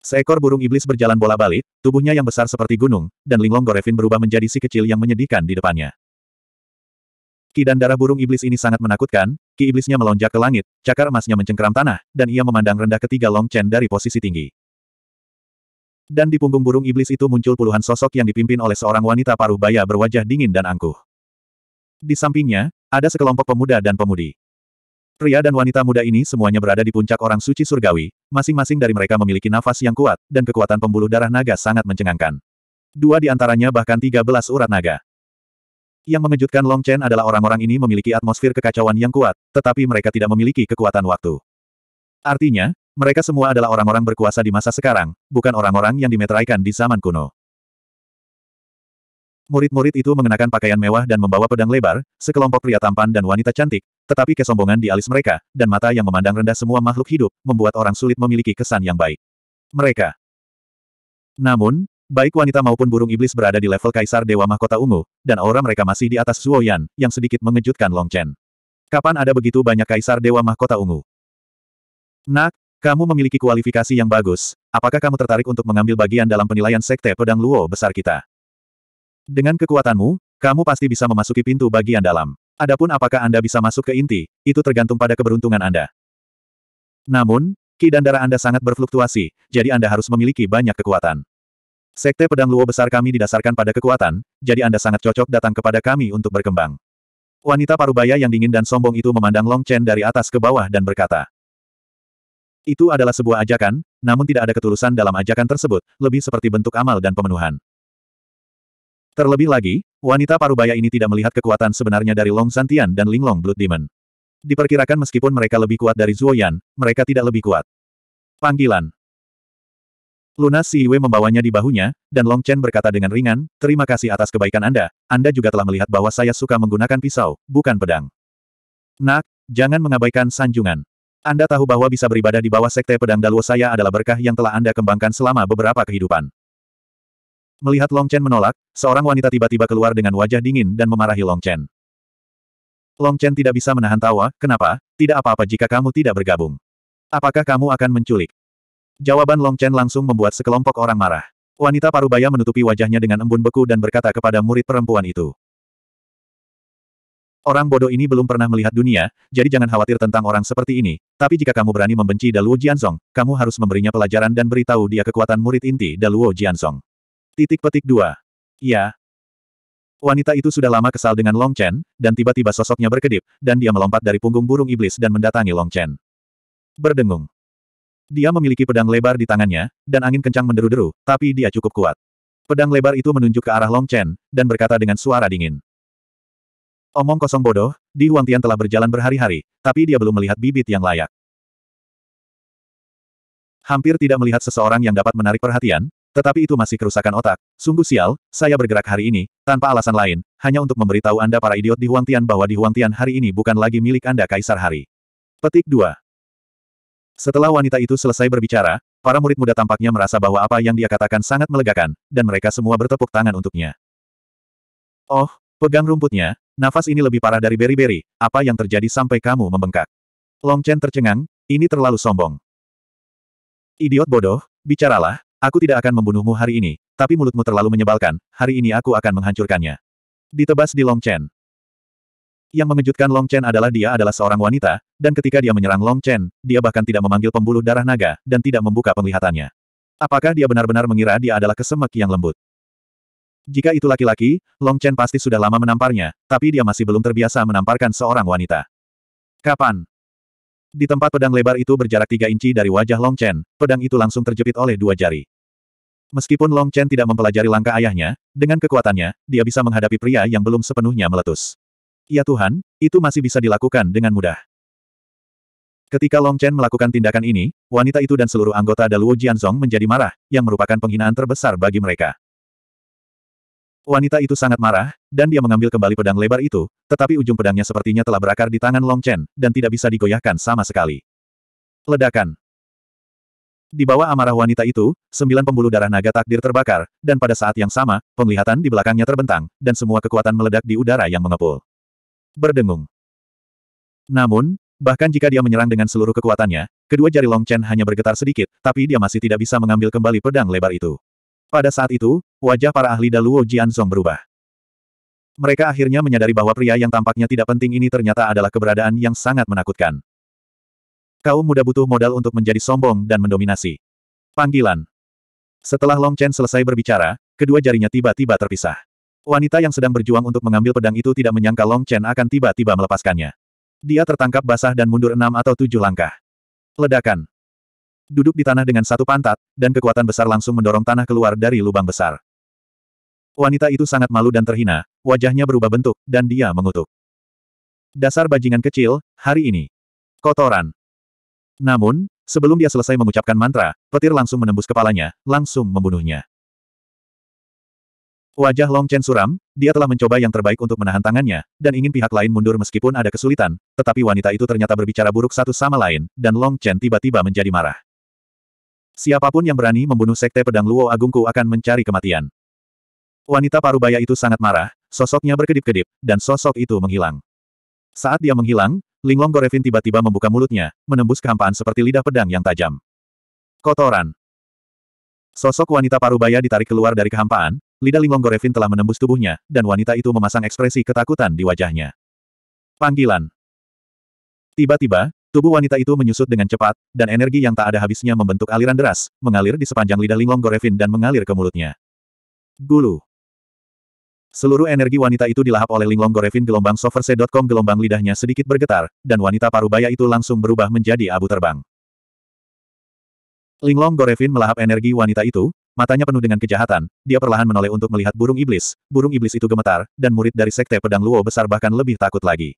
Seekor burung iblis berjalan bola balik, tubuhnya yang besar seperti gunung, dan linglong Gorevin berubah menjadi si kecil yang menyedihkan di depannya. Ki dan darah burung iblis ini sangat menakutkan, ki iblisnya melonjak ke langit, cakar emasnya mencengkeram tanah, dan ia memandang rendah ketiga Long Chen dari posisi tinggi. Dan di punggung burung iblis itu muncul puluhan sosok yang dipimpin oleh seorang wanita paruh baya berwajah dingin dan angkuh. Di sampingnya, ada sekelompok pemuda dan pemudi. Pria dan wanita muda ini semuanya berada di puncak orang suci surgawi, masing-masing dari mereka memiliki nafas yang kuat, dan kekuatan pembuluh darah naga sangat mencengangkan. Dua di antaranya bahkan tiga belas urat naga. Yang mengejutkan Long Chen adalah orang-orang ini memiliki atmosfer kekacauan yang kuat, tetapi mereka tidak memiliki kekuatan waktu. Artinya, mereka semua adalah orang-orang berkuasa di masa sekarang, bukan orang-orang yang dimeteraikan di zaman kuno. Murid-murid itu mengenakan pakaian mewah dan membawa pedang lebar, sekelompok pria tampan dan wanita cantik, tetapi kesombongan di alis mereka, dan mata yang memandang rendah semua makhluk hidup, membuat orang sulit memiliki kesan yang baik. Mereka. Namun, baik wanita maupun burung iblis berada di level Kaisar Dewa Mahkota Ungu, dan aura mereka masih di atas Zuo Yan, yang sedikit mengejutkan Long Chen. Kapan ada begitu banyak Kaisar Dewa Mahkota Ungu? Nak, kamu memiliki kualifikasi yang bagus, apakah kamu tertarik untuk mengambil bagian dalam penilaian Sekte Pedang Luo besar kita? Dengan kekuatanmu, kamu pasti bisa memasuki pintu bagian dalam. Adapun apakah Anda bisa masuk ke inti, itu tergantung pada keberuntungan Anda. Namun, ki dan darah Anda sangat berfluktuasi, jadi Anda harus memiliki banyak kekuatan. Sekte pedang luo besar kami didasarkan pada kekuatan, jadi Anda sangat cocok datang kepada kami untuk berkembang. Wanita parubaya yang dingin dan sombong itu memandang Long Chen dari atas ke bawah dan berkata, itu adalah sebuah ajakan, namun tidak ada ketulusan dalam ajakan tersebut, lebih seperti bentuk amal dan pemenuhan. Terlebih lagi, wanita parubaya ini tidak melihat kekuatan sebenarnya dari Long Santian dan Linglong Blood Demon. Diperkirakan meskipun mereka lebih kuat dari Zuoyan, mereka tidak lebih kuat. Panggilan Lunas Siwe membawanya di bahunya, dan Long Chen berkata dengan ringan, terima kasih atas kebaikan Anda, Anda juga telah melihat bahwa saya suka menggunakan pisau, bukan pedang. Nak, jangan mengabaikan sanjungan. Anda tahu bahwa bisa beribadah di bawah sekte pedang Dalwo saya adalah berkah yang telah Anda kembangkan selama beberapa kehidupan. Melihat Long Chen menolak, seorang wanita tiba-tiba keluar dengan wajah dingin dan memarahi Long Chen. Long Chen tidak bisa menahan tawa, kenapa? Tidak apa-apa jika kamu tidak bergabung. Apakah kamu akan menculik? Jawaban Long Chen langsung membuat sekelompok orang marah. Wanita parubaya menutupi wajahnya dengan embun beku dan berkata kepada murid perempuan itu. Orang bodoh ini belum pernah melihat dunia, jadi jangan khawatir tentang orang seperti ini. Tapi jika kamu berani membenci Daluo Jianzong, kamu harus memberinya pelajaran dan beritahu dia kekuatan murid inti Daluo Jianzong. Titik petik dua. Ya. Wanita itu sudah lama kesal dengan Long Chen, dan tiba-tiba sosoknya berkedip, dan dia melompat dari punggung burung iblis dan mendatangi Long Chen. Berdengung. Dia memiliki pedang lebar di tangannya, dan angin kencang menderu-deru, tapi dia cukup kuat. Pedang lebar itu menunjuk ke arah Long Chen, dan berkata dengan suara dingin. Omong kosong bodoh, Di Huang Tian telah berjalan berhari-hari, tapi dia belum melihat bibit yang layak. Hampir tidak melihat seseorang yang dapat menarik perhatian, tetapi itu masih kerusakan otak. Sungguh sial, saya bergerak hari ini, tanpa alasan lain, hanya untuk memberitahu Anda para idiot di Huangtian bahwa di Huangtian hari ini bukan lagi milik Anda Kaisar Hari. Petik 2. Setelah wanita itu selesai berbicara, para murid muda tampaknya merasa bahwa apa yang dia katakan sangat melegakan, dan mereka semua bertepuk tangan untuknya. Oh, pegang rumputnya, nafas ini lebih parah dari beri-beri, apa yang terjadi sampai kamu membengkak. Long Chen tercengang, ini terlalu sombong. Idiot bodoh, bicaralah, Aku tidak akan membunuhmu hari ini, tapi mulutmu terlalu menyebalkan, hari ini aku akan menghancurkannya. Ditebas di Long Chen. Yang mengejutkan Long Chen adalah dia adalah seorang wanita, dan ketika dia menyerang Long Chen, dia bahkan tidak memanggil pembuluh darah naga, dan tidak membuka penglihatannya. Apakah dia benar-benar mengira dia adalah kesemek yang lembut? Jika itu laki-laki, Long Chen pasti sudah lama menamparnya, tapi dia masih belum terbiasa menamparkan seorang wanita. Kapan? Di tempat pedang lebar itu berjarak tiga inci dari wajah Long Chen, pedang itu langsung terjepit oleh dua jari. Meskipun Long Chen tidak mempelajari langkah ayahnya, dengan kekuatannya, dia bisa menghadapi pria yang belum sepenuhnya meletus. Ya Tuhan, itu masih bisa dilakukan dengan mudah. Ketika Long Chen melakukan tindakan ini, wanita itu dan seluruh anggota Daluo Jianzong menjadi marah, yang merupakan penghinaan terbesar bagi mereka. Wanita itu sangat marah, dan dia mengambil kembali pedang lebar itu, tetapi ujung pedangnya sepertinya telah berakar di tangan Long Chen, dan tidak bisa digoyahkan sama sekali. Ledakan. Di bawah amarah wanita itu, sembilan pembuluh darah naga takdir terbakar, dan pada saat yang sama, penglihatan di belakangnya terbentang, dan semua kekuatan meledak di udara yang mengepul. Berdengung. Namun, bahkan jika dia menyerang dengan seluruh kekuatannya, kedua jari Long Chen hanya bergetar sedikit, tapi dia masih tidak bisa mengambil kembali pedang lebar itu. Pada saat itu, wajah para ahli Daluo Jianzong berubah. Mereka akhirnya menyadari bahwa pria yang tampaknya tidak penting ini ternyata adalah keberadaan yang sangat menakutkan. Kaum muda butuh modal untuk menjadi sombong dan mendominasi. Panggilan. Setelah Long Chen selesai berbicara, kedua jarinya tiba-tiba terpisah. Wanita yang sedang berjuang untuk mengambil pedang itu tidak menyangka Long Chen akan tiba-tiba melepaskannya. Dia tertangkap basah dan mundur enam atau tujuh langkah. Ledakan duduk di tanah dengan satu pantat, dan kekuatan besar langsung mendorong tanah keluar dari lubang besar. Wanita itu sangat malu dan terhina, wajahnya berubah bentuk, dan dia mengutuk. Dasar bajingan kecil, hari ini. Kotoran. Namun, sebelum dia selesai mengucapkan mantra, petir langsung menembus kepalanya, langsung membunuhnya. Wajah Long Chen suram, dia telah mencoba yang terbaik untuk menahan tangannya, dan ingin pihak lain mundur meskipun ada kesulitan, tetapi wanita itu ternyata berbicara buruk satu sama lain, dan Long Chen tiba-tiba menjadi marah. Siapapun yang berani membunuh sekte pedang Luo Agungku akan mencari kematian. Wanita parubaya itu sangat marah, sosoknya berkedip-kedip, dan sosok itu menghilang. Saat dia menghilang, Linglong Gorevin tiba-tiba membuka mulutnya, menembus kehampaan seperti lidah pedang yang tajam. Kotoran. Sosok wanita parubaya ditarik keluar dari kehampaan, lidah Linglong Gorevin telah menembus tubuhnya, dan wanita itu memasang ekspresi ketakutan di wajahnya. Panggilan. Tiba-tiba, Tubuh wanita itu menyusut dengan cepat, dan energi yang tak ada habisnya membentuk aliran deras, mengalir di sepanjang lidah Linglong Gorevin dan mengalir ke mulutnya. Gulu. Seluruh energi wanita itu dilahap oleh Linglong Gorevin gelombang soverse.com gelombang lidahnya sedikit bergetar, dan wanita parubaya itu langsung berubah menjadi abu terbang. Linglong Gorevin melahap energi wanita itu, matanya penuh dengan kejahatan, dia perlahan menoleh untuk melihat burung iblis, burung iblis itu gemetar, dan murid dari sekte pedang Luo besar bahkan lebih takut lagi.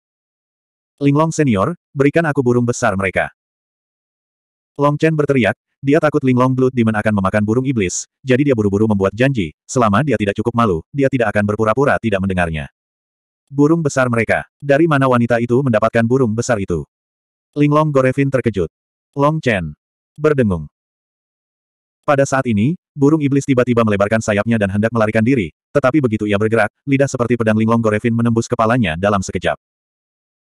Linglong senior, berikan aku burung besar mereka. Long Chen berteriak, dia takut Linglong Blood Demon akan memakan burung iblis, jadi dia buru-buru membuat janji, selama dia tidak cukup malu, dia tidak akan berpura-pura tidak mendengarnya. Burung besar mereka. Dari mana wanita itu mendapatkan burung besar itu? Linglong Gorevin terkejut. Long Chen. Berdengung. Pada saat ini, burung iblis tiba-tiba melebarkan sayapnya dan hendak melarikan diri, tetapi begitu ia bergerak, lidah seperti pedang Linglong Gorevin menembus kepalanya dalam sekejap.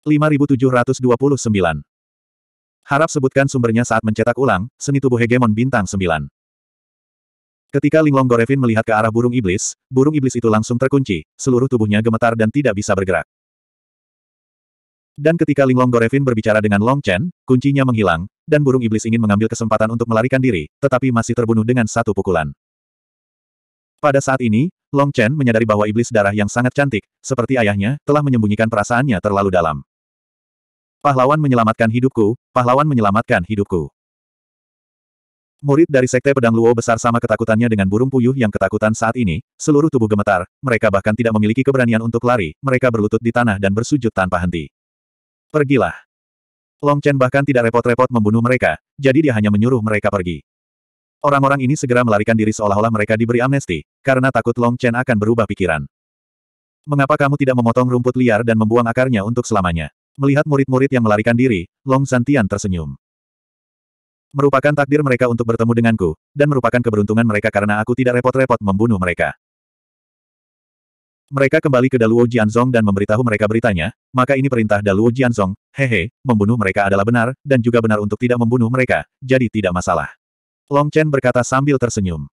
5729. Harap sebutkan sumbernya saat mencetak ulang, seni tubuh hegemon bintang 9. Ketika Linglong Gorevin melihat ke arah burung iblis, burung iblis itu langsung terkunci, seluruh tubuhnya gemetar dan tidak bisa bergerak. Dan ketika Linglong Gorevin berbicara dengan Long Chen, kuncinya menghilang, dan burung iblis ingin mengambil kesempatan untuk melarikan diri, tetapi masih terbunuh dengan satu pukulan. Pada saat ini, Long Chen menyadari bahwa iblis darah yang sangat cantik, seperti ayahnya, telah menyembunyikan perasaannya terlalu dalam. Pahlawan menyelamatkan hidupku, pahlawan menyelamatkan hidupku. Murid dari Sekte Pedang Luo besar sama ketakutannya dengan burung puyuh yang ketakutan saat ini, seluruh tubuh gemetar, mereka bahkan tidak memiliki keberanian untuk lari, mereka berlutut di tanah dan bersujud tanpa henti. Pergilah. Long Chen bahkan tidak repot-repot membunuh mereka, jadi dia hanya menyuruh mereka pergi. Orang-orang ini segera melarikan diri seolah-olah mereka diberi amnesti, karena takut Long Chen akan berubah pikiran. Mengapa kamu tidak memotong rumput liar dan membuang akarnya untuk selamanya? Melihat murid-murid yang melarikan diri, Long Santian tersenyum. Merupakan takdir mereka untuk bertemu denganku, dan merupakan keberuntungan mereka karena aku tidak repot-repot membunuh mereka. Mereka kembali ke Daluo Jianzong dan memberitahu mereka beritanya, maka ini perintah Daluo Jianzong, hehe, membunuh mereka adalah benar, dan juga benar untuk tidak membunuh mereka, jadi tidak masalah. Long Chen berkata sambil tersenyum.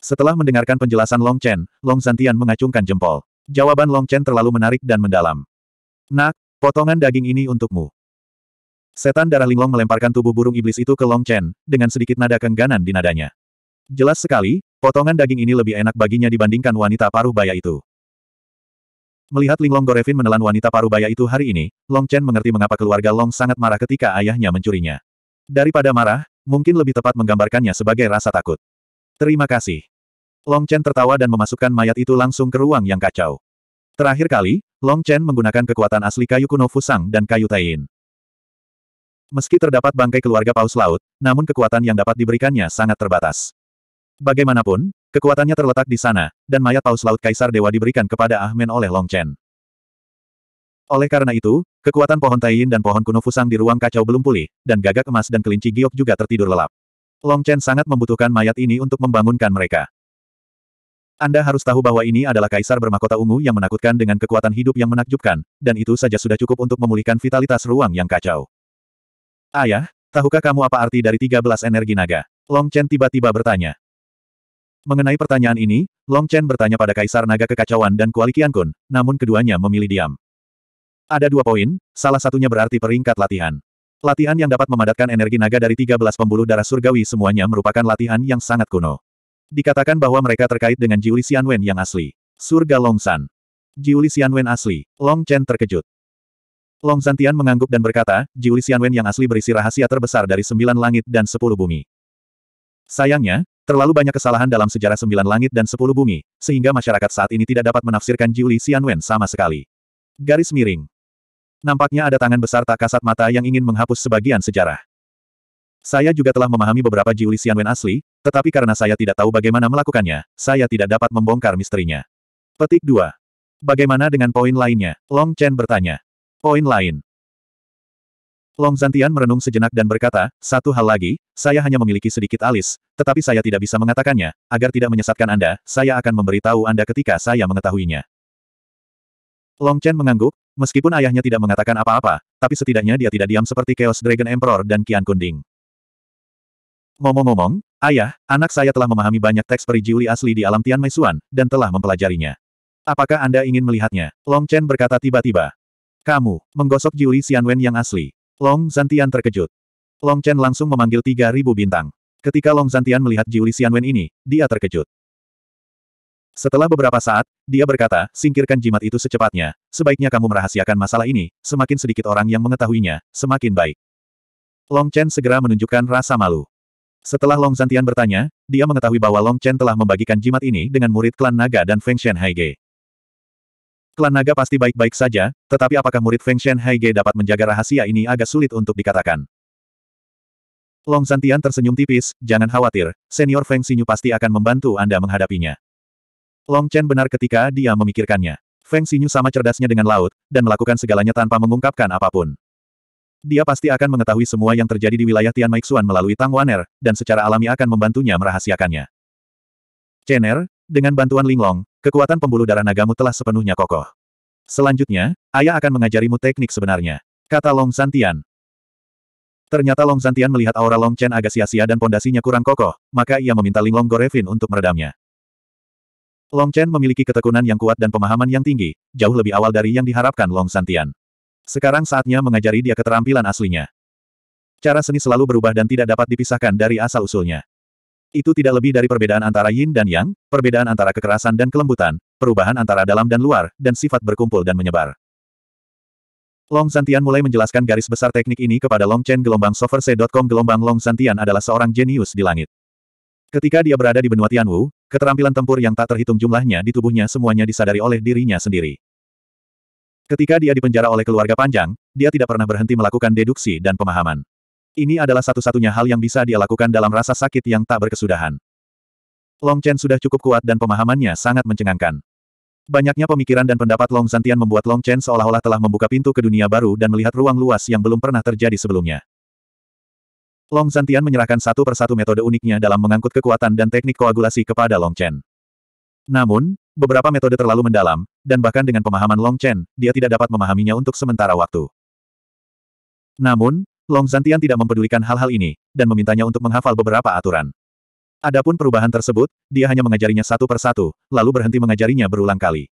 Setelah mendengarkan penjelasan Long Chen, Long Santian mengacungkan jempol. Jawaban Long Chen terlalu menarik dan mendalam. Nak, Potongan daging ini untukmu. Setan darah linglong melemparkan tubuh burung iblis itu ke Long Chen, dengan sedikit nada kengganan di nadanya. Jelas sekali, potongan daging ini lebih enak baginya dibandingkan wanita paruh baya itu. Melihat Linglong Gorevin menelan wanita paruh baya itu hari ini, Long Chen mengerti mengapa keluarga Long sangat marah ketika ayahnya mencurinya. Daripada marah, mungkin lebih tepat menggambarkannya sebagai rasa takut. Terima kasih. Long Chen tertawa dan memasukkan mayat itu langsung ke ruang yang kacau. Terakhir kali, Long Chen menggunakan kekuatan asli kayu kuno Fusang dan kayu Tain. Meski terdapat bangkai keluarga paus laut, namun kekuatan yang dapat diberikannya sangat terbatas. Bagaimanapun, kekuatannya terletak di sana, dan mayat paus laut Kaisar Dewa diberikan kepada Ahmen oleh Long Chen. Oleh karena itu, kekuatan pohon Taiyin dan pohon kuno Fusang di ruang kacau belum pulih, dan gagak emas dan kelinci giok juga tertidur lelap. Long Chen sangat membutuhkan mayat ini untuk membangunkan mereka. Anda harus tahu bahwa ini adalah kaisar bermakota ungu yang menakutkan dengan kekuatan hidup yang menakjubkan, dan itu saja sudah cukup untuk memulihkan vitalitas ruang yang kacau. Ayah, tahukah kamu apa arti dari 13 energi naga? Long Chen tiba-tiba bertanya. Mengenai pertanyaan ini, Long Chen bertanya pada kaisar naga kekacauan dan Kuali Kun, namun keduanya memilih diam. Ada dua poin, salah satunya berarti peringkat latihan. Latihan yang dapat memadatkan energi naga dari 13 pembuluh darah surgawi semuanya merupakan latihan yang sangat kuno. Dikatakan bahwa mereka terkait dengan Jiuli Xianwen yang asli. Surga Longsan. Jiuli Xianwen asli. Long Chen terkejut. Long Santian mengangguk dan berkata, Jiuli Xianwen yang asli berisi rahasia terbesar dari sembilan langit dan sepuluh bumi. Sayangnya, terlalu banyak kesalahan dalam sejarah sembilan langit dan sepuluh bumi, sehingga masyarakat saat ini tidak dapat menafsirkan Jiuli Xianwen sama sekali. Garis miring. Nampaknya ada tangan besar tak kasat mata yang ingin menghapus sebagian sejarah. Saya juga telah memahami beberapa Jiuli Xianwen asli, tetapi karena saya tidak tahu bagaimana melakukannya, saya tidak dapat membongkar misterinya. Petik 2. Bagaimana dengan poin lainnya? Long Chen bertanya. Poin lain. Long Zantian merenung sejenak dan berkata, satu hal lagi, saya hanya memiliki sedikit alis, tetapi saya tidak bisa mengatakannya, agar tidak menyesatkan Anda, saya akan memberitahu Anda ketika saya mengetahuinya. Long Chen mengangguk, meskipun ayahnya tidak mengatakan apa-apa, tapi setidaknya dia tidak diam seperti Chaos Dragon Emperor dan Qian Kunding. Momo-momong, ayah, anak saya telah memahami banyak teks peri perijiuli asli di alam Tian Meisuan, dan telah mempelajarinya. Apakah Anda ingin melihatnya? Long Chen berkata tiba-tiba. Kamu, menggosok Jiuli Xianwen yang asli. Long Zantian terkejut. Long Chen langsung memanggil 3.000 bintang. Ketika Long Zantian melihat Jiuli Xianwen ini, dia terkejut. Setelah beberapa saat, dia berkata, singkirkan jimat itu secepatnya, sebaiknya kamu merahasiakan masalah ini, semakin sedikit orang yang mengetahuinya, semakin baik. Long Chen segera menunjukkan rasa malu. Setelah Long Zantian bertanya, dia mengetahui bahwa Long Chen telah membagikan jimat ini dengan murid klan naga dan Feng Shen Haige. Klan naga pasti baik-baik saja, tetapi apakah murid Feng Shen Haige dapat menjaga rahasia ini agak sulit untuk dikatakan. Long Zantian tersenyum tipis, jangan khawatir, senior Feng Xinyu pasti akan membantu Anda menghadapinya. Long Chen benar ketika dia memikirkannya. Feng Xinyu sama cerdasnya dengan laut, dan melakukan segalanya tanpa mengungkapkan apapun. Dia pasti akan mengetahui semua yang terjadi di wilayah Tian Maixuan melalui Tang Waner, dan secara alami akan membantunya merahasiakannya. Chen'er, dengan bantuan Linglong, kekuatan pembuluh darah nagamu telah sepenuhnya kokoh. Selanjutnya, ayah akan mengajarimu teknik sebenarnya. Kata Long Santian. Ternyata Long Santian melihat aura Long Chen agak sia-sia dan pondasinya kurang kokoh, maka ia meminta Linglong Gorevin untuk meredamnya. Long Chen memiliki ketekunan yang kuat dan pemahaman yang tinggi, jauh lebih awal dari yang diharapkan Long Santian. Sekarang saatnya mengajari dia keterampilan aslinya. Cara seni selalu berubah dan tidak dapat dipisahkan dari asal-usulnya. Itu tidak lebih dari perbedaan antara yin dan yang, perbedaan antara kekerasan dan kelembutan, perubahan antara dalam dan luar, dan sifat berkumpul dan menyebar. Long Santian mulai menjelaskan garis besar teknik ini kepada Long Chen gelombang soverse.com gelombang Long Santian adalah seorang jenius di langit. Ketika dia berada di benua Tianwu, keterampilan tempur yang tak terhitung jumlahnya di tubuhnya semuanya disadari oleh dirinya sendiri. Ketika dia dipenjara oleh keluarga panjang, dia tidak pernah berhenti melakukan deduksi dan pemahaman. Ini adalah satu-satunya hal yang bisa dia lakukan dalam rasa sakit yang tak berkesudahan. Long Chen sudah cukup kuat dan pemahamannya sangat mencengangkan. Banyaknya pemikiran dan pendapat Long Zantian membuat Long Chen seolah-olah telah membuka pintu ke dunia baru dan melihat ruang luas yang belum pernah terjadi sebelumnya. Long Zantian menyerahkan satu persatu metode uniknya dalam mengangkut kekuatan dan teknik koagulasi kepada Long Chen. Namun, Beberapa metode terlalu mendalam, dan bahkan dengan pemahaman Long Chen, dia tidak dapat memahaminya untuk sementara waktu. Namun, Long Zantian tidak mempedulikan hal-hal ini, dan memintanya untuk menghafal beberapa aturan. Adapun perubahan tersebut, dia hanya mengajarinya satu persatu, lalu berhenti mengajarinya berulang kali.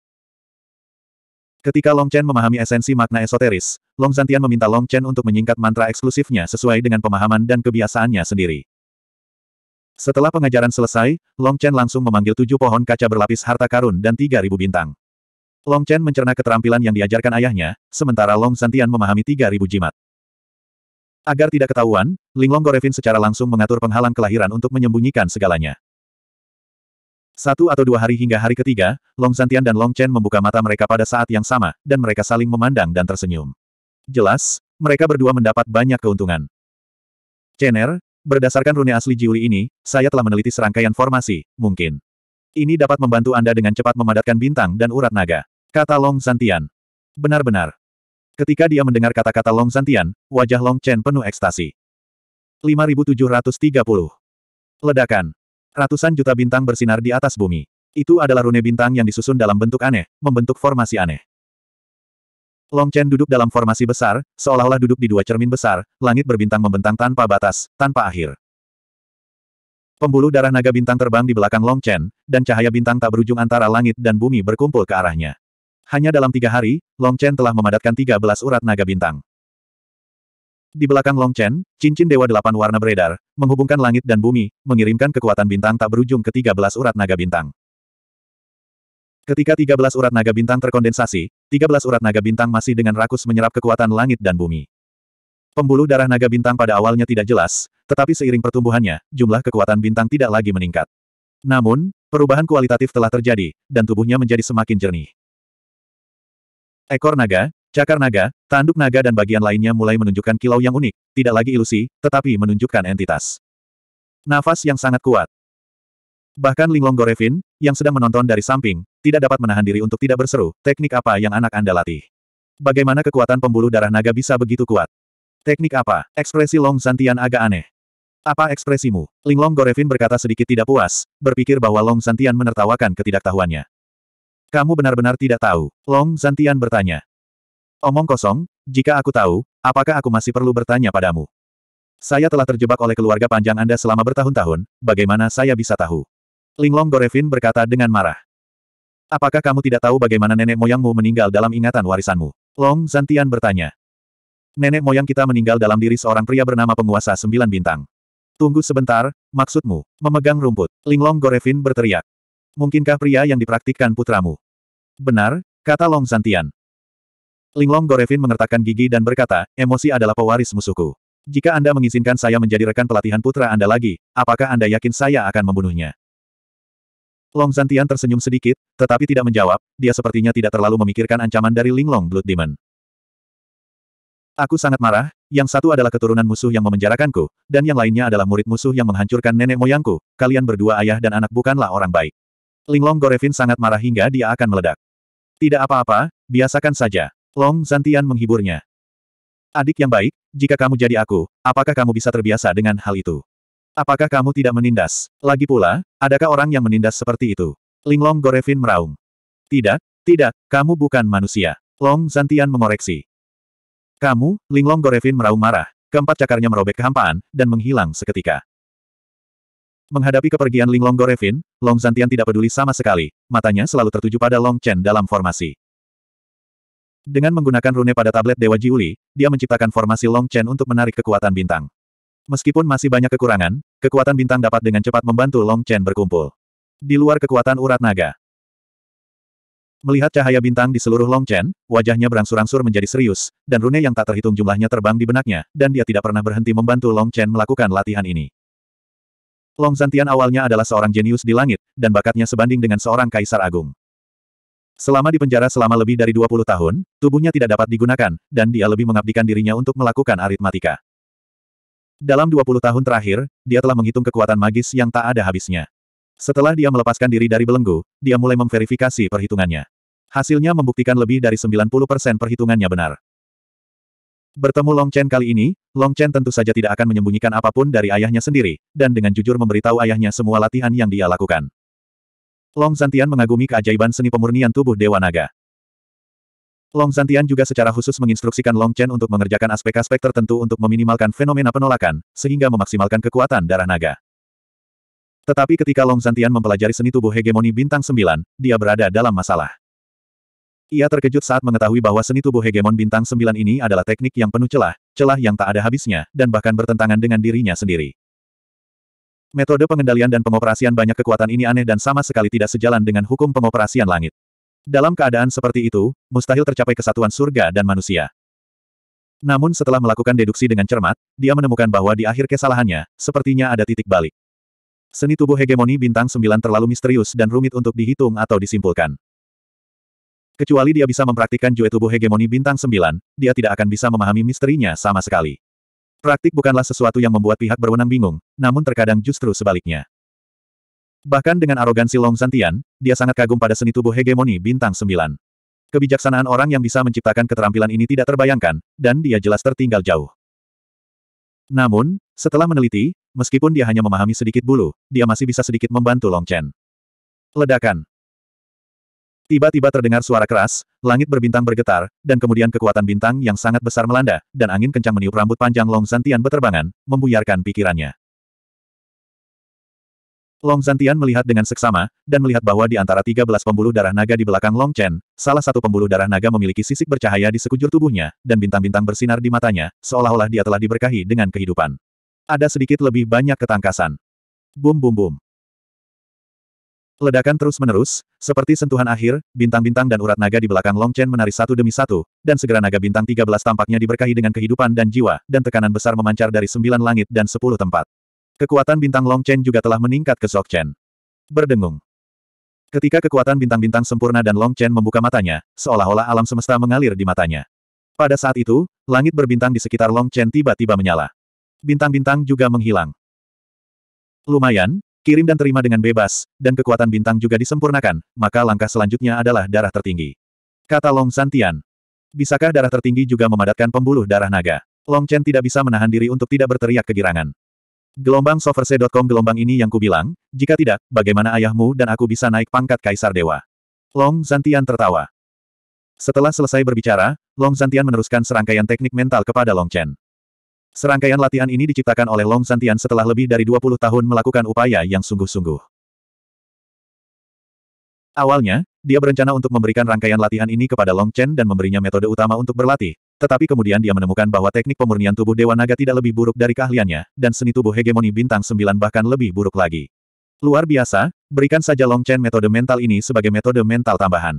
Ketika Long Chen memahami esensi makna esoteris, Long Zantian meminta Long Chen untuk menyingkat mantra eksklusifnya sesuai dengan pemahaman dan kebiasaannya sendiri. Setelah pengajaran selesai, Long Chen langsung memanggil tujuh pohon kaca berlapis harta karun dan tiga ribu bintang. Long Chen mencerna keterampilan yang diajarkan ayahnya, sementara Long Santian memahami tiga ribu jimat. Agar tidak ketahuan, Linglong Gorevin secara langsung mengatur penghalang kelahiran untuk menyembunyikan segalanya. Satu atau dua hari hingga hari ketiga, Long Santian dan Long Chen membuka mata mereka pada saat yang sama, dan mereka saling memandang dan tersenyum. Jelas, mereka berdua mendapat banyak keuntungan. Chener, Berdasarkan rune asli Jiuli ini, saya telah meneliti serangkaian formasi, mungkin. Ini dapat membantu Anda dengan cepat memadatkan bintang dan urat naga. Kata Long Santian. Benar-benar. Ketika dia mendengar kata-kata Long Santian, wajah Long Chen penuh ekstasi. 5730. Ledakan. Ratusan juta bintang bersinar di atas bumi. Itu adalah rune bintang yang disusun dalam bentuk aneh, membentuk formasi aneh. Long Chen duduk dalam formasi besar, seolah-olah duduk di dua cermin besar, langit berbintang membentang tanpa batas, tanpa akhir. Pembuluh darah naga bintang terbang di belakang Long Chen, dan cahaya bintang tak berujung antara langit dan bumi berkumpul ke arahnya. Hanya dalam tiga hari, Long Chen telah memadatkan tiga belas urat naga bintang. Di belakang Long Chen, cincin Dewa Delapan Warna beredar, menghubungkan langit dan bumi, mengirimkan kekuatan bintang tak berujung ke tiga belas urat naga bintang. Ketika tiga belas urat naga bintang terkondensasi, 13 urat naga bintang masih dengan rakus menyerap kekuatan langit dan bumi. Pembuluh darah naga bintang pada awalnya tidak jelas, tetapi seiring pertumbuhannya, jumlah kekuatan bintang tidak lagi meningkat. Namun, perubahan kualitatif telah terjadi, dan tubuhnya menjadi semakin jernih. Ekor naga, cakar naga, tanduk naga dan bagian lainnya mulai menunjukkan kilau yang unik, tidak lagi ilusi, tetapi menunjukkan entitas. Nafas yang sangat kuat, Bahkan Linglong Gorevin, yang sedang menonton dari samping, tidak dapat menahan diri untuk tidak berseru, teknik apa yang anak Anda latih? Bagaimana kekuatan pembuluh darah naga bisa begitu kuat? Teknik apa? Ekspresi Long Santian agak aneh. Apa ekspresimu? Linglong Gorevin berkata sedikit tidak puas, berpikir bahwa Long Santian menertawakan ketidaktahuannya. Kamu benar-benar tidak tahu? Long Santian bertanya. Omong kosong, jika aku tahu, apakah aku masih perlu bertanya padamu? Saya telah terjebak oleh keluarga panjang Anda selama bertahun-tahun, bagaimana saya bisa tahu? Linglong Gorevin berkata dengan marah. Apakah kamu tidak tahu bagaimana nenek moyangmu meninggal dalam ingatan warisanmu? Long Zantian bertanya. Nenek moyang kita meninggal dalam diri seorang pria bernama penguasa sembilan bintang. Tunggu sebentar, maksudmu, memegang rumput. Linglong Gorevin berteriak. Mungkinkah pria yang dipraktikkan putramu? Benar, kata Long Zantian. Linglong Gorevin mengertakkan gigi dan berkata, emosi adalah pewaris musuhku. Jika Anda mengizinkan saya menjadi rekan pelatihan putra Anda lagi, apakah Anda yakin saya akan membunuhnya? Long Zantian tersenyum sedikit, tetapi tidak menjawab, dia sepertinya tidak terlalu memikirkan ancaman dari Linglong Blood Demon. Aku sangat marah, yang satu adalah keturunan musuh yang memenjarakanku, dan yang lainnya adalah murid musuh yang menghancurkan nenek moyangku, kalian berdua ayah dan anak bukanlah orang baik. Linglong Gorevin sangat marah hingga dia akan meledak. Tidak apa-apa, biasakan saja. Long Zantian menghiburnya. Adik yang baik, jika kamu jadi aku, apakah kamu bisa terbiasa dengan hal itu? Apakah kamu tidak menindas? Lagi pula, adakah orang yang menindas seperti itu? Linglong Gorevin meraung. Tidak, tidak, kamu bukan manusia. Long Zantian mengoreksi. Kamu, Linglong Gorevin meraung marah. Keempat cakarnya merobek kehampaan, dan menghilang seketika. Menghadapi kepergian Linglong Gorevin, Long Zantian tidak peduli sama sekali. Matanya selalu tertuju pada Long Chen dalam formasi. Dengan menggunakan rune pada tablet Dewa Jiuli, dia menciptakan formasi Long Chen untuk menarik kekuatan bintang. Meskipun masih banyak kekurangan, kekuatan bintang dapat dengan cepat membantu Long Chen berkumpul. Di luar kekuatan urat naga. Melihat cahaya bintang di seluruh Long Chen, wajahnya berangsur-angsur menjadi serius, dan rune yang tak terhitung jumlahnya terbang di benaknya, dan dia tidak pernah berhenti membantu Long Chen melakukan latihan ini. Long Zantian awalnya adalah seorang jenius di langit, dan bakatnya sebanding dengan seorang kaisar agung. Selama dipenjara selama lebih dari 20 tahun, tubuhnya tidak dapat digunakan, dan dia lebih mengabdikan dirinya untuk melakukan aritmatika. Dalam 20 tahun terakhir, dia telah menghitung kekuatan magis yang tak ada habisnya. Setelah dia melepaskan diri dari belenggu, dia mulai memverifikasi perhitungannya. Hasilnya membuktikan lebih dari 90% perhitungannya benar. Bertemu Long Chen kali ini, Long Chen tentu saja tidak akan menyembunyikan apapun dari ayahnya sendiri, dan dengan jujur memberitahu ayahnya semua latihan yang dia lakukan. Long Zantian mengagumi keajaiban seni pemurnian tubuh Dewa Naga. Long Zantian juga secara khusus menginstruksikan Long Chen untuk mengerjakan aspek-aspek tertentu untuk meminimalkan fenomena penolakan, sehingga memaksimalkan kekuatan darah naga. Tetapi ketika Long Zantian mempelajari seni tubuh hegemoni bintang 9, dia berada dalam masalah. Ia terkejut saat mengetahui bahwa seni tubuh hegemon bintang 9 ini adalah teknik yang penuh celah, celah yang tak ada habisnya, dan bahkan bertentangan dengan dirinya sendiri. Metode pengendalian dan pengoperasian banyak kekuatan ini aneh dan sama sekali tidak sejalan dengan hukum pengoperasian langit. Dalam keadaan seperti itu, mustahil tercapai kesatuan surga dan manusia. Namun setelah melakukan deduksi dengan cermat, dia menemukan bahwa di akhir kesalahannya, sepertinya ada titik balik. Seni tubuh hegemoni bintang sembilan terlalu misterius dan rumit untuk dihitung atau disimpulkan. Kecuali dia bisa mempraktikkan jue tubuh hegemoni bintang sembilan, dia tidak akan bisa memahami misterinya sama sekali. Praktik bukanlah sesuatu yang membuat pihak berwenang bingung, namun terkadang justru sebaliknya. Bahkan dengan arogansi Long Santian, dia sangat kagum pada seni tubuh hegemoni bintang sembilan. Kebijaksanaan orang yang bisa menciptakan keterampilan ini tidak terbayangkan, dan dia jelas tertinggal jauh. Namun, setelah meneliti, meskipun dia hanya memahami sedikit bulu, dia masih bisa sedikit membantu Long Chen. Ledakan. Tiba-tiba terdengar suara keras, langit berbintang bergetar, dan kemudian kekuatan bintang yang sangat besar melanda, dan angin kencang meniup rambut panjang Long Santian beterbangan, membuyarkan pikirannya. Long Zantian melihat dengan seksama, dan melihat bahwa di antara 13 pembuluh darah naga di belakang Long Chen, salah satu pembuluh darah naga memiliki sisik bercahaya di sekujur tubuhnya, dan bintang-bintang bersinar di matanya, seolah-olah dia telah diberkahi dengan kehidupan. Ada sedikit lebih banyak ketangkasan. Bum bum bum. Ledakan terus-menerus, seperti sentuhan akhir, bintang-bintang dan urat naga di belakang Long Chen menari satu demi satu, dan segera naga bintang 13 tampaknya diberkahi dengan kehidupan dan jiwa, dan tekanan besar memancar dari sembilan langit dan sepuluh tempat. Kekuatan bintang Long Chen juga telah meningkat ke Sok Chen. Berdengung. Ketika kekuatan bintang-bintang sempurna dan Long Chen membuka matanya, seolah-olah alam semesta mengalir di matanya. Pada saat itu, langit berbintang di sekitar Long Chen tiba-tiba menyala. Bintang-bintang juga menghilang. Lumayan, kirim dan terima dengan bebas, dan kekuatan bintang juga disempurnakan, maka langkah selanjutnya adalah darah tertinggi. Kata Long Santian. Bisakah darah tertinggi juga memadatkan pembuluh darah naga? Long Chen tidak bisa menahan diri untuk tidak berteriak kegirangan. Gelombang soverse.com gelombang ini yang kubilang, jika tidak, bagaimana ayahmu dan aku bisa naik pangkat kaisar dewa? Long Zantian tertawa. Setelah selesai berbicara, Long Zantian meneruskan serangkaian teknik mental kepada Long Chen. Serangkaian latihan ini diciptakan oleh Long Zantian setelah lebih dari 20 tahun melakukan upaya yang sungguh-sungguh. Awalnya, dia berencana untuk memberikan rangkaian latihan ini kepada Long Chen dan memberinya metode utama untuk berlatih, tetapi kemudian dia menemukan bahwa teknik pemurnian tubuh Dewa Naga tidak lebih buruk dari keahliannya, dan seni tubuh hegemoni bintang Sembilan bahkan lebih buruk lagi. Luar biasa, berikan saja Long Chen metode mental ini sebagai metode mental tambahan.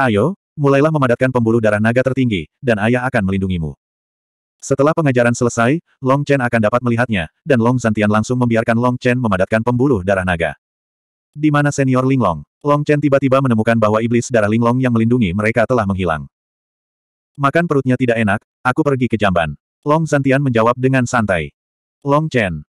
Ayo, mulailah memadatkan pembuluh darah naga tertinggi, dan ayah akan melindungimu. Setelah pengajaran selesai, Long Chen akan dapat melihatnya, dan Long Zantian langsung membiarkan Long Chen memadatkan pembuluh darah naga. Di mana senior Linglong, Long Chen tiba-tiba menemukan bahwa iblis darah Linglong yang melindungi mereka telah menghilang. Makan perutnya tidak enak, aku pergi ke jamban. Long Zantian menjawab dengan santai. Long Chen,